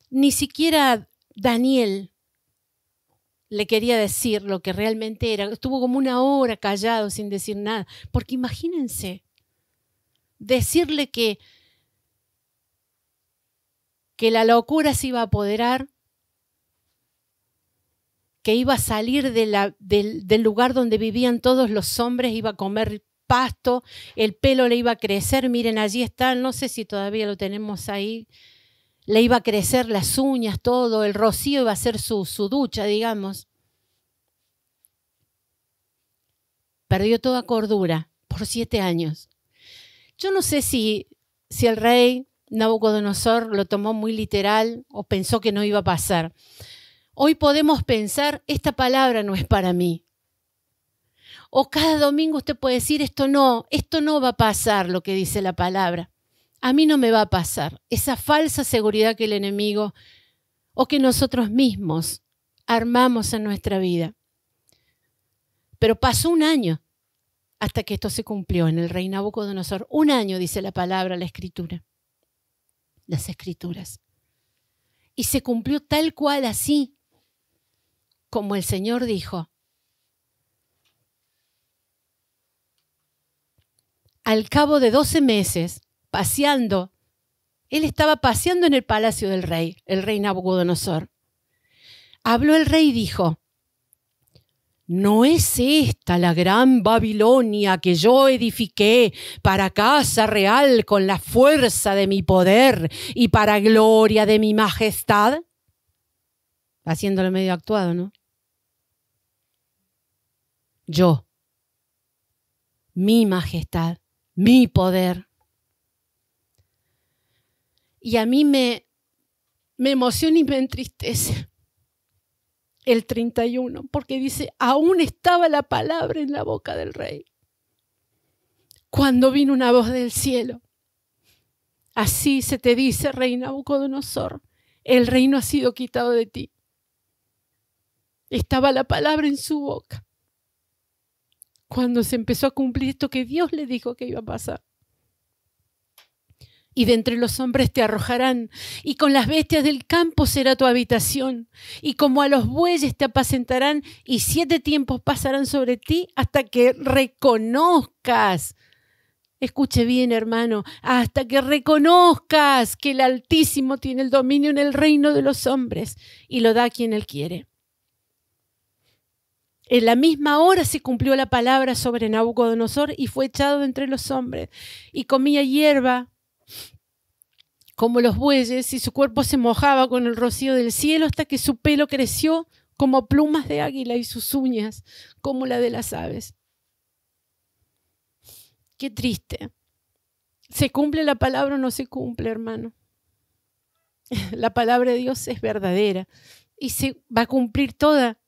ni siquiera Daniel le quería decir lo que realmente era. Estuvo como una hora callado sin decir nada, porque imagínense decirle que que la locura se iba a apoderar, que iba a salir del, del lugar donde vivían todos los hombres, iba a comer pasto, el pelo le iba a crecer, miren, allí está, no sé si todavía lo tenemos ahí, le iba a crecer las uñas, todo, el rocío iba a ser su, su ducha, digamos. Perdió toda cordura por siete años. Yo no sé si, si el rey Nabucodonosor lo tomó muy literal o pensó que no iba a pasar. Hoy podemos pensar, esta palabra no es para mí. O cada domingo usted puede decir, esto no, esto no va a pasar lo que dice la palabra a mí no me va a pasar. Esa falsa seguridad que el enemigo o que nosotros mismos armamos en nuestra vida. Pero pasó un año hasta que esto se cumplió en el rey Nabucodonosor. Un año, dice la palabra, la escritura, las escrituras. Y se cumplió tal cual así, como el Señor dijo. Al cabo de doce meses, paseando. Él estaba paseando en el palacio del rey, el rey Nabucodonosor. Habló el rey y dijo, ¿No es esta la gran Babilonia que yo edifiqué para casa real con la fuerza de mi poder y para gloria de mi majestad? Haciéndolo medio actuado, ¿no? Yo, mi majestad, mi poder, y a mí me, me emociona y me entristece el 31, porque dice, aún estaba la palabra en la boca del rey, cuando vino una voz del cielo. Así se te dice, rey Nabucodonosor, el reino ha sido quitado de ti. Estaba la palabra en su boca, cuando se empezó a cumplir esto que Dios le dijo que iba a pasar y de entre los hombres te arrojarán, y con las bestias del campo será tu habitación, y como a los bueyes te apacentarán, y siete tiempos pasarán sobre ti hasta que reconozcas. Escuche bien, hermano, hasta que reconozcas que el Altísimo tiene el dominio en el reino de los hombres y lo da a quien él quiere. En la misma hora se cumplió la palabra sobre Nabucodonosor y fue echado de entre los hombres y comía hierba como los bueyes, y su cuerpo se mojaba con el rocío del cielo hasta que su pelo creció como plumas de águila y sus uñas como la de las aves. Qué triste. ¿Se cumple la palabra o no se cumple, hermano? La palabra de Dios es verdadera y se va a cumplir toda.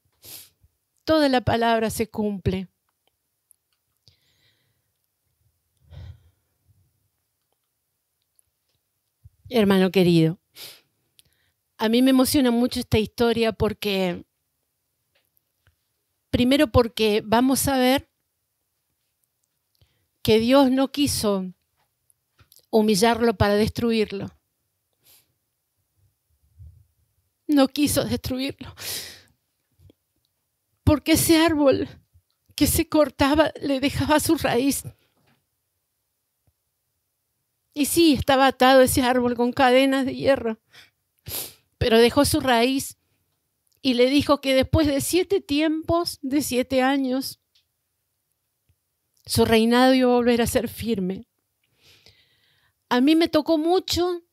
Toda la palabra se cumple. hermano querido. A mí me emociona mucho esta historia porque, primero porque vamos a ver que Dios no quiso humillarlo para destruirlo. No quiso destruirlo. Porque ese árbol que se cortaba le dejaba su raíz y sí, estaba atado ese árbol con cadenas de hierro, pero dejó su raíz y le dijo que después de siete tiempos, de siete años, su reinado iba a volver a ser firme. A mí me tocó mucho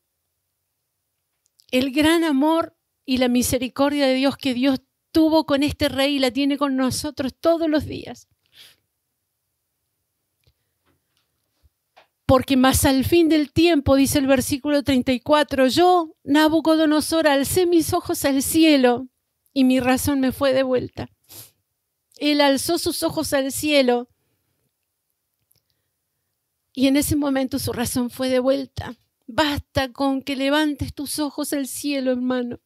el gran amor y la misericordia de Dios que Dios tuvo con este rey y la tiene con nosotros todos los días. Porque más al fin del tiempo, dice el versículo 34, yo, Nabucodonosor, alcé mis ojos al cielo y mi razón me fue de vuelta. Él alzó sus ojos al cielo y en ese momento su razón fue de vuelta. Basta con que levantes tus ojos al cielo, hermano.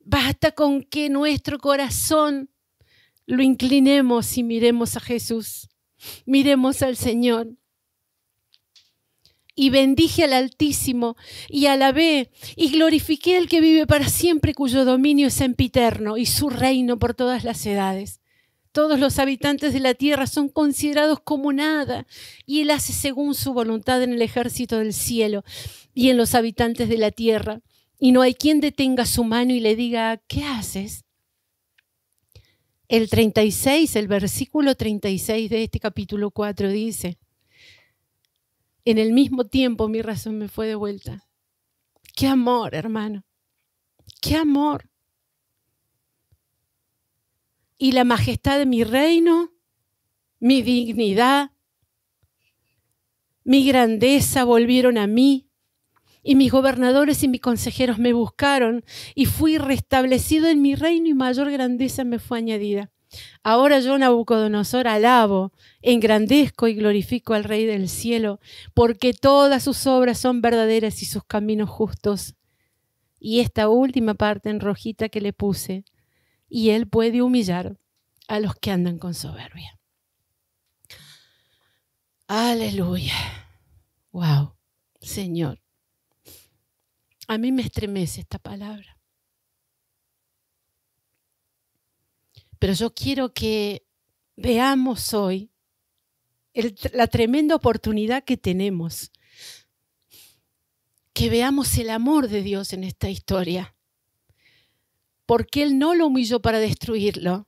Basta con que nuestro corazón lo inclinemos y miremos a Jesús. Miremos al Señor y bendije al Altísimo y alabé y glorifiqué al que vive para siempre, cuyo dominio es sempiterno y su reino por todas las edades. Todos los habitantes de la tierra son considerados como nada y él hace según su voluntad en el ejército del cielo y en los habitantes de la tierra. Y no hay quien detenga su mano y le diga, ¿qué haces? El 36, el versículo 36 de este capítulo 4 dice, en el mismo tiempo mi razón me fue de vuelta. Qué amor, hermano. Qué amor. Y la majestad de mi reino, mi dignidad, mi grandeza volvieron a mí. Y mis gobernadores y mis consejeros me buscaron y fui restablecido en mi reino y mayor grandeza me fue añadida. Ahora yo, Nabucodonosor, alabo, engrandezco y glorifico al Rey del cielo, porque todas sus obras son verdaderas y sus caminos justos. Y esta última parte en rojita que le puse, y él puede humillar a los que andan con soberbia. Aleluya. Wow, Señor. A mí me estremece esta palabra. Pero yo quiero que veamos hoy la tremenda oportunidad que tenemos, que veamos el amor de Dios en esta historia, porque Él no lo humilló para destruirlo.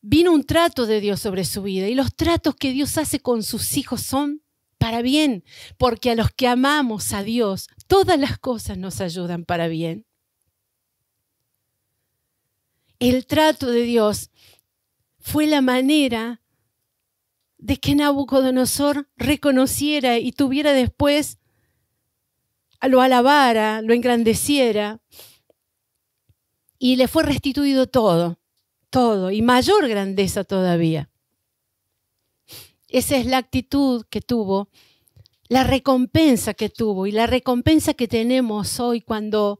Vino un trato de Dios sobre su vida y los tratos que Dios hace con sus hijos son para bien, porque a los que amamos a Dios, todas las cosas nos ayudan para bien el trato de Dios fue la manera de que Nabucodonosor reconociera y tuviera después, lo alabara, lo engrandeciera, y le fue restituido todo, todo, y mayor grandeza todavía. Esa es la actitud que tuvo, la recompensa que tuvo y la recompensa que tenemos hoy cuando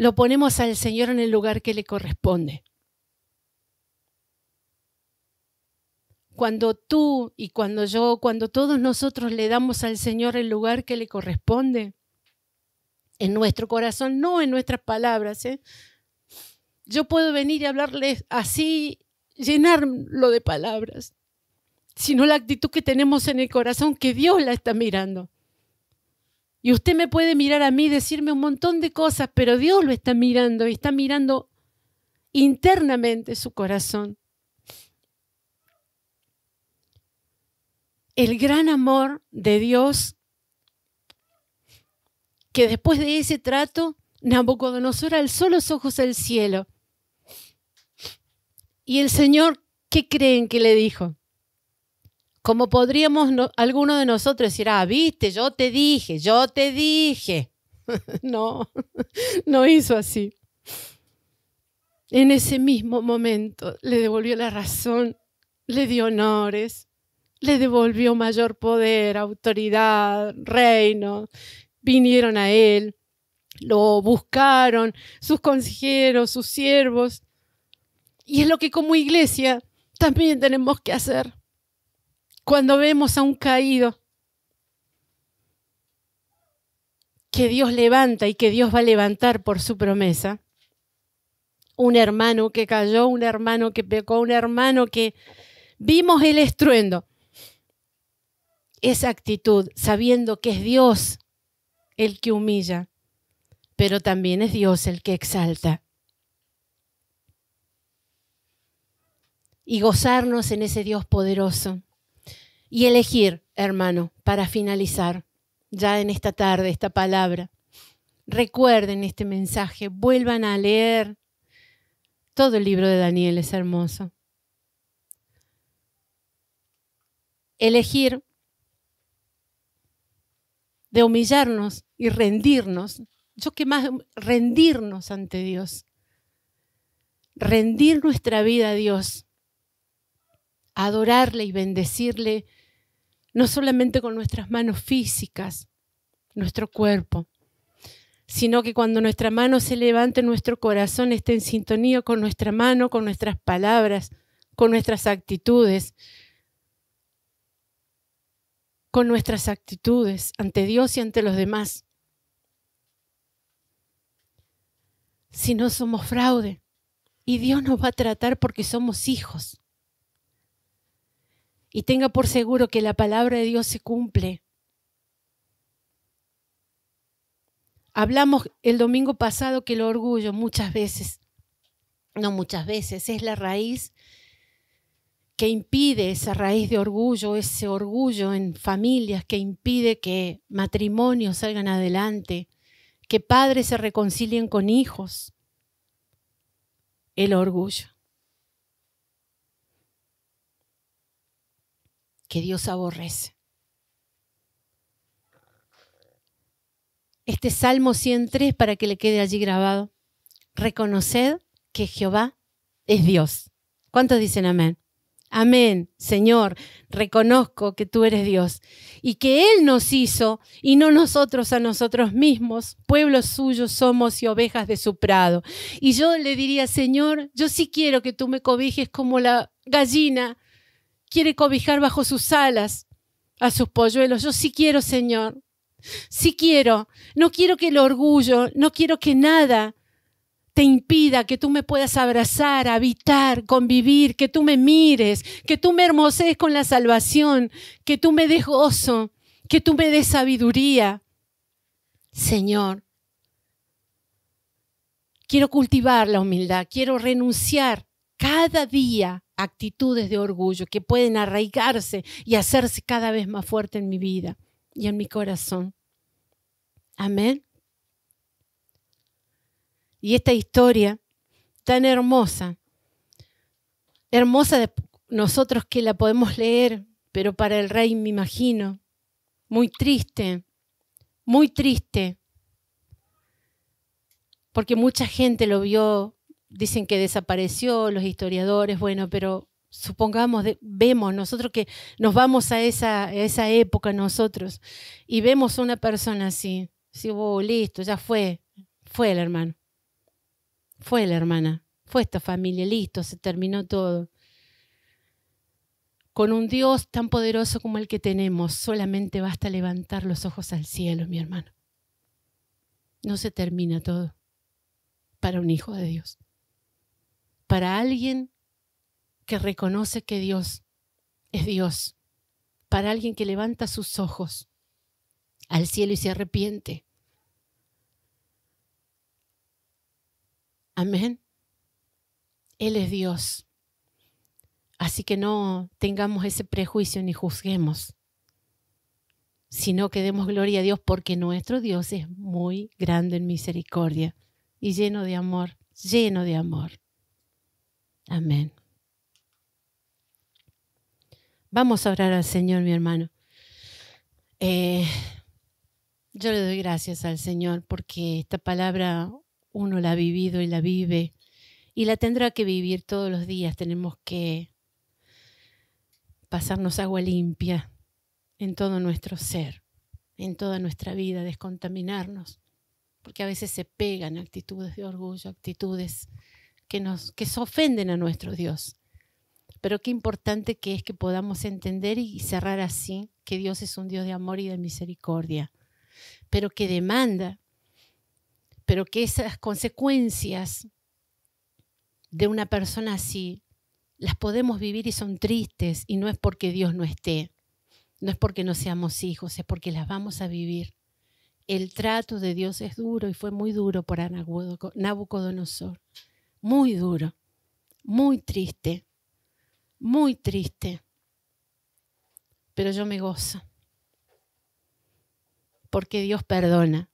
lo ponemos al Señor en el lugar que le corresponde. Cuando tú y cuando yo, cuando todos nosotros le damos al Señor el lugar que le corresponde, en nuestro corazón, no en nuestras palabras. ¿eh? Yo puedo venir y hablarles así, llenarlo de palabras, sino la actitud que tenemos en el corazón que Dios la está mirando. Y usted me puede mirar a mí, decirme un montón de cosas, pero Dios lo está mirando y está mirando internamente su corazón. El gran amor de Dios, que después de ese trato, Nabucodonosor alzó los ojos al cielo. Y el Señor, ¿qué creen que le dijo? como podríamos alguno de nosotros decir, ah, viste, yo te dije, yo te dije. no, no hizo así. En ese mismo momento le devolvió la razón, le dio honores, le devolvió mayor poder, autoridad, reino. Vinieron a él, lo buscaron, sus consejeros, sus siervos. Y es lo que como iglesia también tenemos que hacer cuando vemos a un caído que Dios levanta y que Dios va a levantar por su promesa, un hermano que cayó, un hermano que pecó, un hermano que vimos el estruendo. Esa actitud, sabiendo que es Dios el que humilla, pero también es Dios el que exalta. Y gozarnos en ese Dios poderoso y elegir, hermano, para finalizar ya en esta tarde esta palabra. Recuerden este mensaje, vuelvan a leer. Todo el libro de Daniel es hermoso. Elegir de humillarnos y rendirnos. Yo que más rendirnos ante Dios. Rendir nuestra vida a Dios. Adorarle y bendecirle no solamente con nuestras manos físicas, nuestro cuerpo, sino que cuando nuestra mano se levante, nuestro corazón esté en sintonía con nuestra mano, con nuestras palabras, con nuestras actitudes, con nuestras actitudes ante Dios y ante los demás. Si no somos fraude, y Dios nos va a tratar porque somos hijos y tenga por seguro que la palabra de Dios se cumple. Hablamos el domingo pasado que el orgullo muchas veces, no muchas veces, es la raíz que impide esa raíz de orgullo, ese orgullo en familias que impide que matrimonios salgan adelante, que padres se reconcilien con hijos. El orgullo. que Dios aborrece. Este Salmo 103 para que le quede allí grabado. Reconoced que Jehová es Dios. ¿Cuántos dicen amén? Amén, Señor, reconozco que tú eres Dios y que Él nos hizo y no nosotros a nosotros mismos. Pueblos suyos somos y ovejas de su prado. Y yo le diría, Señor, yo sí quiero que tú me cobijes como la gallina quiere cobijar bajo sus alas a sus polluelos. Yo sí quiero, Señor. Sí quiero. No quiero que el orgullo, no quiero que nada te impida que tú me puedas abrazar, habitar, convivir, que tú me mires, que tú me hermosees con la salvación, que tú me des gozo, que tú me des sabiduría. Señor, quiero cultivar la humildad, quiero renunciar cada día actitudes de orgullo que pueden arraigarse y hacerse cada vez más fuerte en mi vida y en mi corazón. Amén. Y esta historia tan hermosa, hermosa de nosotros que la podemos leer, pero para el rey me imagino, muy triste, muy triste, porque mucha gente lo vio dicen que desapareció, los historiadores, bueno, pero supongamos, vemos nosotros que nos vamos a esa, esa época nosotros y vemos una persona así, si oh, listo, ya fue, fue el hermano, fue la hermana, fue esta familia, listo, se terminó todo. Con un Dios tan poderoso como el que tenemos, solamente basta levantar los ojos al cielo, mi hermano. No se termina todo para un hijo de Dios para alguien que reconoce que Dios es Dios, para alguien que levanta sus ojos al cielo y se arrepiente. Amén. Él es Dios. Así que no tengamos ese prejuicio ni juzguemos, sino que demos gloria a Dios porque nuestro Dios es muy grande en misericordia y lleno de amor, lleno de amor. Amén. Vamos a orar al Señor, mi hermano. Eh, yo le doy gracias al Señor porque esta palabra uno la ha vivido y la vive y la tendrá que vivir todos los días. Tenemos que pasarnos agua limpia en todo nuestro ser, en toda nuestra vida, descontaminarnos, porque a veces se pegan actitudes de orgullo, actitudes que, nos, que se ofenden a nuestro Dios. Pero qué importante que es que podamos entender y cerrar así que Dios es un Dios de amor y de misericordia, pero que demanda, pero que esas consecuencias de una persona así las podemos vivir y son tristes y no es porque Dios no esté, no es porque no seamos hijos, es porque las vamos a vivir. El trato de Dios es duro y fue muy duro para Nabucodonosor muy duro, muy triste, muy triste. Pero yo me gozo, porque Dios perdona,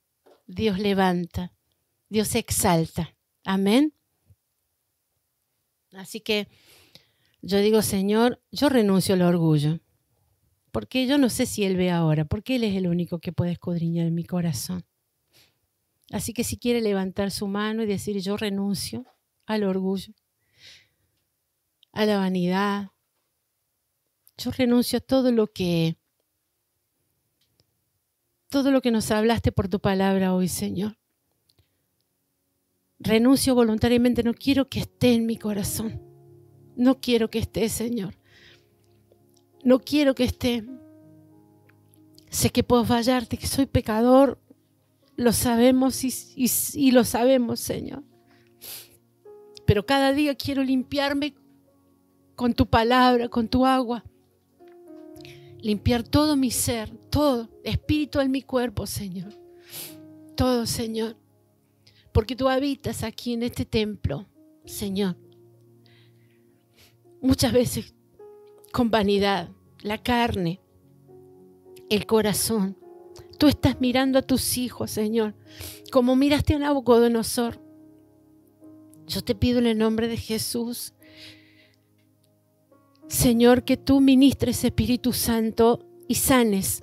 Dios levanta, Dios exalta. Amén. Así que yo digo, Señor, yo renuncio al orgullo, porque yo no sé si Él ve ahora, porque Él es el único que puede escudriñar mi corazón. Así que si quiere levantar su mano y decir, yo renuncio, al orgullo, a la vanidad. Yo renuncio a todo lo que todo lo que nos hablaste por tu palabra hoy, Señor. Renuncio voluntariamente, no quiero que esté en mi corazón. No quiero que esté, Señor. No quiero que esté. Sé que puedo fallarte, que soy pecador. Lo sabemos y, y lo sabemos, Señor pero cada día quiero limpiarme con tu palabra, con tu agua. Limpiar todo mi ser, todo, Espíritu en mi cuerpo, Señor. Todo, Señor. Porque tú habitas aquí en este templo, Señor. Muchas veces con vanidad, la carne, el corazón. Tú estás mirando a tus hijos, Señor, como miraste a Nabucodonosor yo te pido en el nombre de Jesús, Señor, que tú ministres Espíritu Santo y sanes,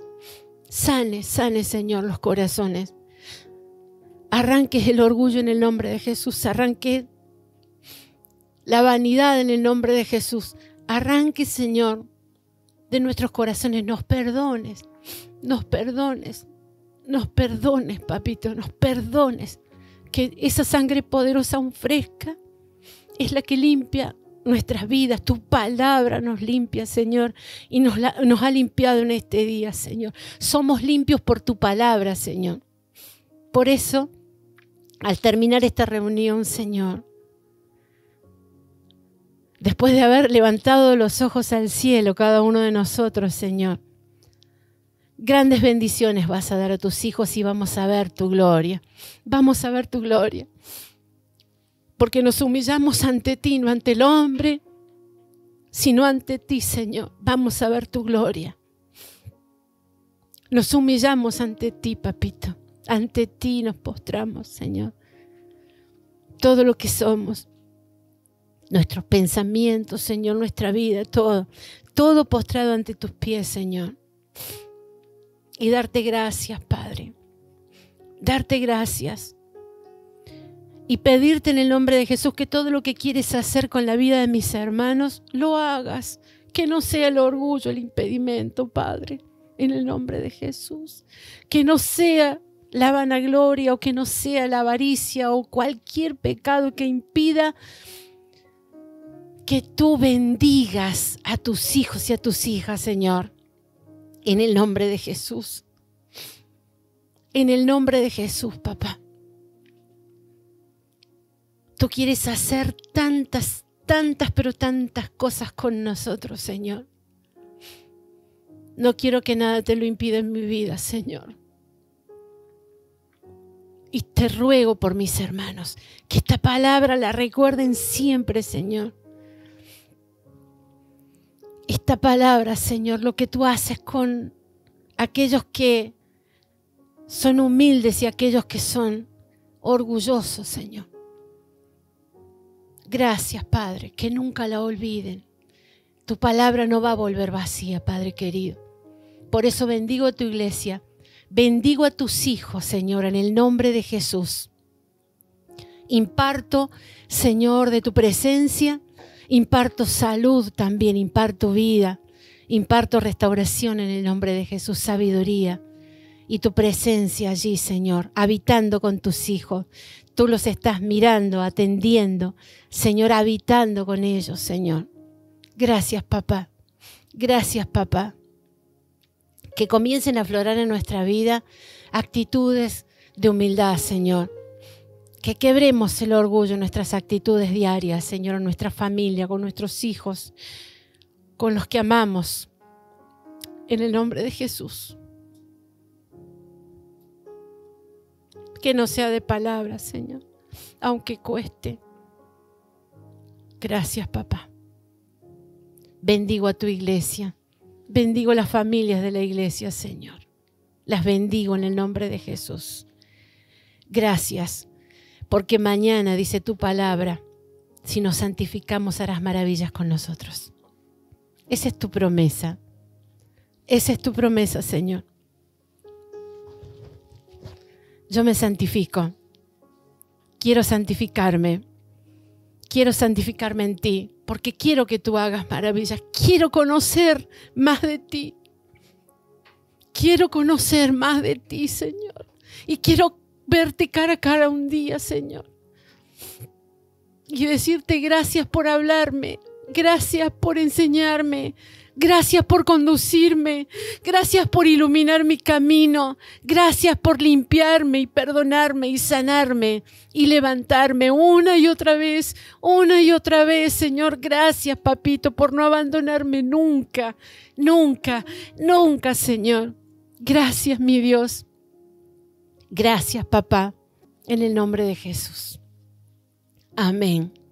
sanes, sanes, Señor, los corazones. Arranques el orgullo en el nombre de Jesús, arranque la vanidad en el nombre de Jesús. Arranque, Señor, de nuestros corazones, nos perdones, nos perdones, nos perdones, papito, nos perdones que esa sangre poderosa aún fresca es la que limpia nuestras vidas. Tu palabra nos limpia, Señor, y nos ha limpiado en este día, Señor. Somos limpios por tu palabra, Señor. Por eso, al terminar esta reunión, Señor, después de haber levantado los ojos al cielo, cada uno de nosotros, Señor, Grandes bendiciones vas a dar a tus hijos y vamos a ver tu gloria. Vamos a ver tu gloria. Porque nos humillamos ante ti, no ante el hombre, sino ante ti, Señor. Vamos a ver tu gloria. Nos humillamos ante ti, papito. Ante ti nos postramos, Señor. Todo lo que somos, nuestros pensamientos, Señor, nuestra vida, todo, todo postrado ante tus pies, Señor y darte gracias, Padre. Darte gracias. Y pedirte en el nombre de Jesús que todo lo que quieres hacer con la vida de mis hermanos, lo hagas. Que no sea el orgullo el impedimento, Padre, en el nombre de Jesús. Que no sea la vanagloria o que no sea la avaricia o cualquier pecado que impida que tú bendigas a tus hijos y a tus hijas, Señor. En el nombre de Jesús. En el nombre de Jesús, papá. Tú quieres hacer tantas, tantas, pero tantas cosas con nosotros, Señor. No quiero que nada te lo impida en mi vida, Señor. Y te ruego por mis hermanos, que esta palabra la recuerden siempre, Señor esta palabra, Señor, lo que tú haces con aquellos que son humildes y aquellos que son orgullosos, Señor. Gracias, Padre, que nunca la olviden. Tu palabra no va a volver vacía, Padre querido. Por eso bendigo a tu iglesia, bendigo a tus hijos, Señor, en el nombre de Jesús. Imparto, Señor, de tu presencia Imparto salud también, imparto vida, imparto restauración en el nombre de Jesús, sabiduría y tu presencia allí, Señor, habitando con tus hijos. Tú los estás mirando, atendiendo, Señor, habitando con ellos, Señor. Gracias, papá. Gracias, papá. Que comiencen a aflorar en nuestra vida actitudes de humildad, Señor que quebremos el orgullo en nuestras actitudes diarias, Señor, en nuestra familia, con nuestros hijos, con los que amamos. En el nombre de Jesús. Que no sea de palabras, Señor, aunque cueste. Gracias, papá. Bendigo a tu iglesia. Bendigo a las familias de la iglesia, Señor. Las bendigo en el nombre de Jesús. Gracias porque mañana, dice tu palabra, si nos santificamos harás maravillas con nosotros. Esa es tu promesa. Esa es tu promesa, Señor. Yo me santifico. Quiero santificarme. Quiero santificarme en ti, porque quiero que tú hagas maravillas. Quiero conocer más de ti. Quiero conocer más de ti, Señor. Y quiero verte cara a cara un día, Señor. Y decirte gracias por hablarme, gracias por enseñarme, gracias por conducirme, gracias por iluminar mi camino, gracias por limpiarme y perdonarme y sanarme y levantarme una y otra vez, una y otra vez, Señor, gracias, papito, por no abandonarme nunca, nunca, nunca, Señor. Gracias, mi Dios. Gracias, papá, en el nombre de Jesús. Amén.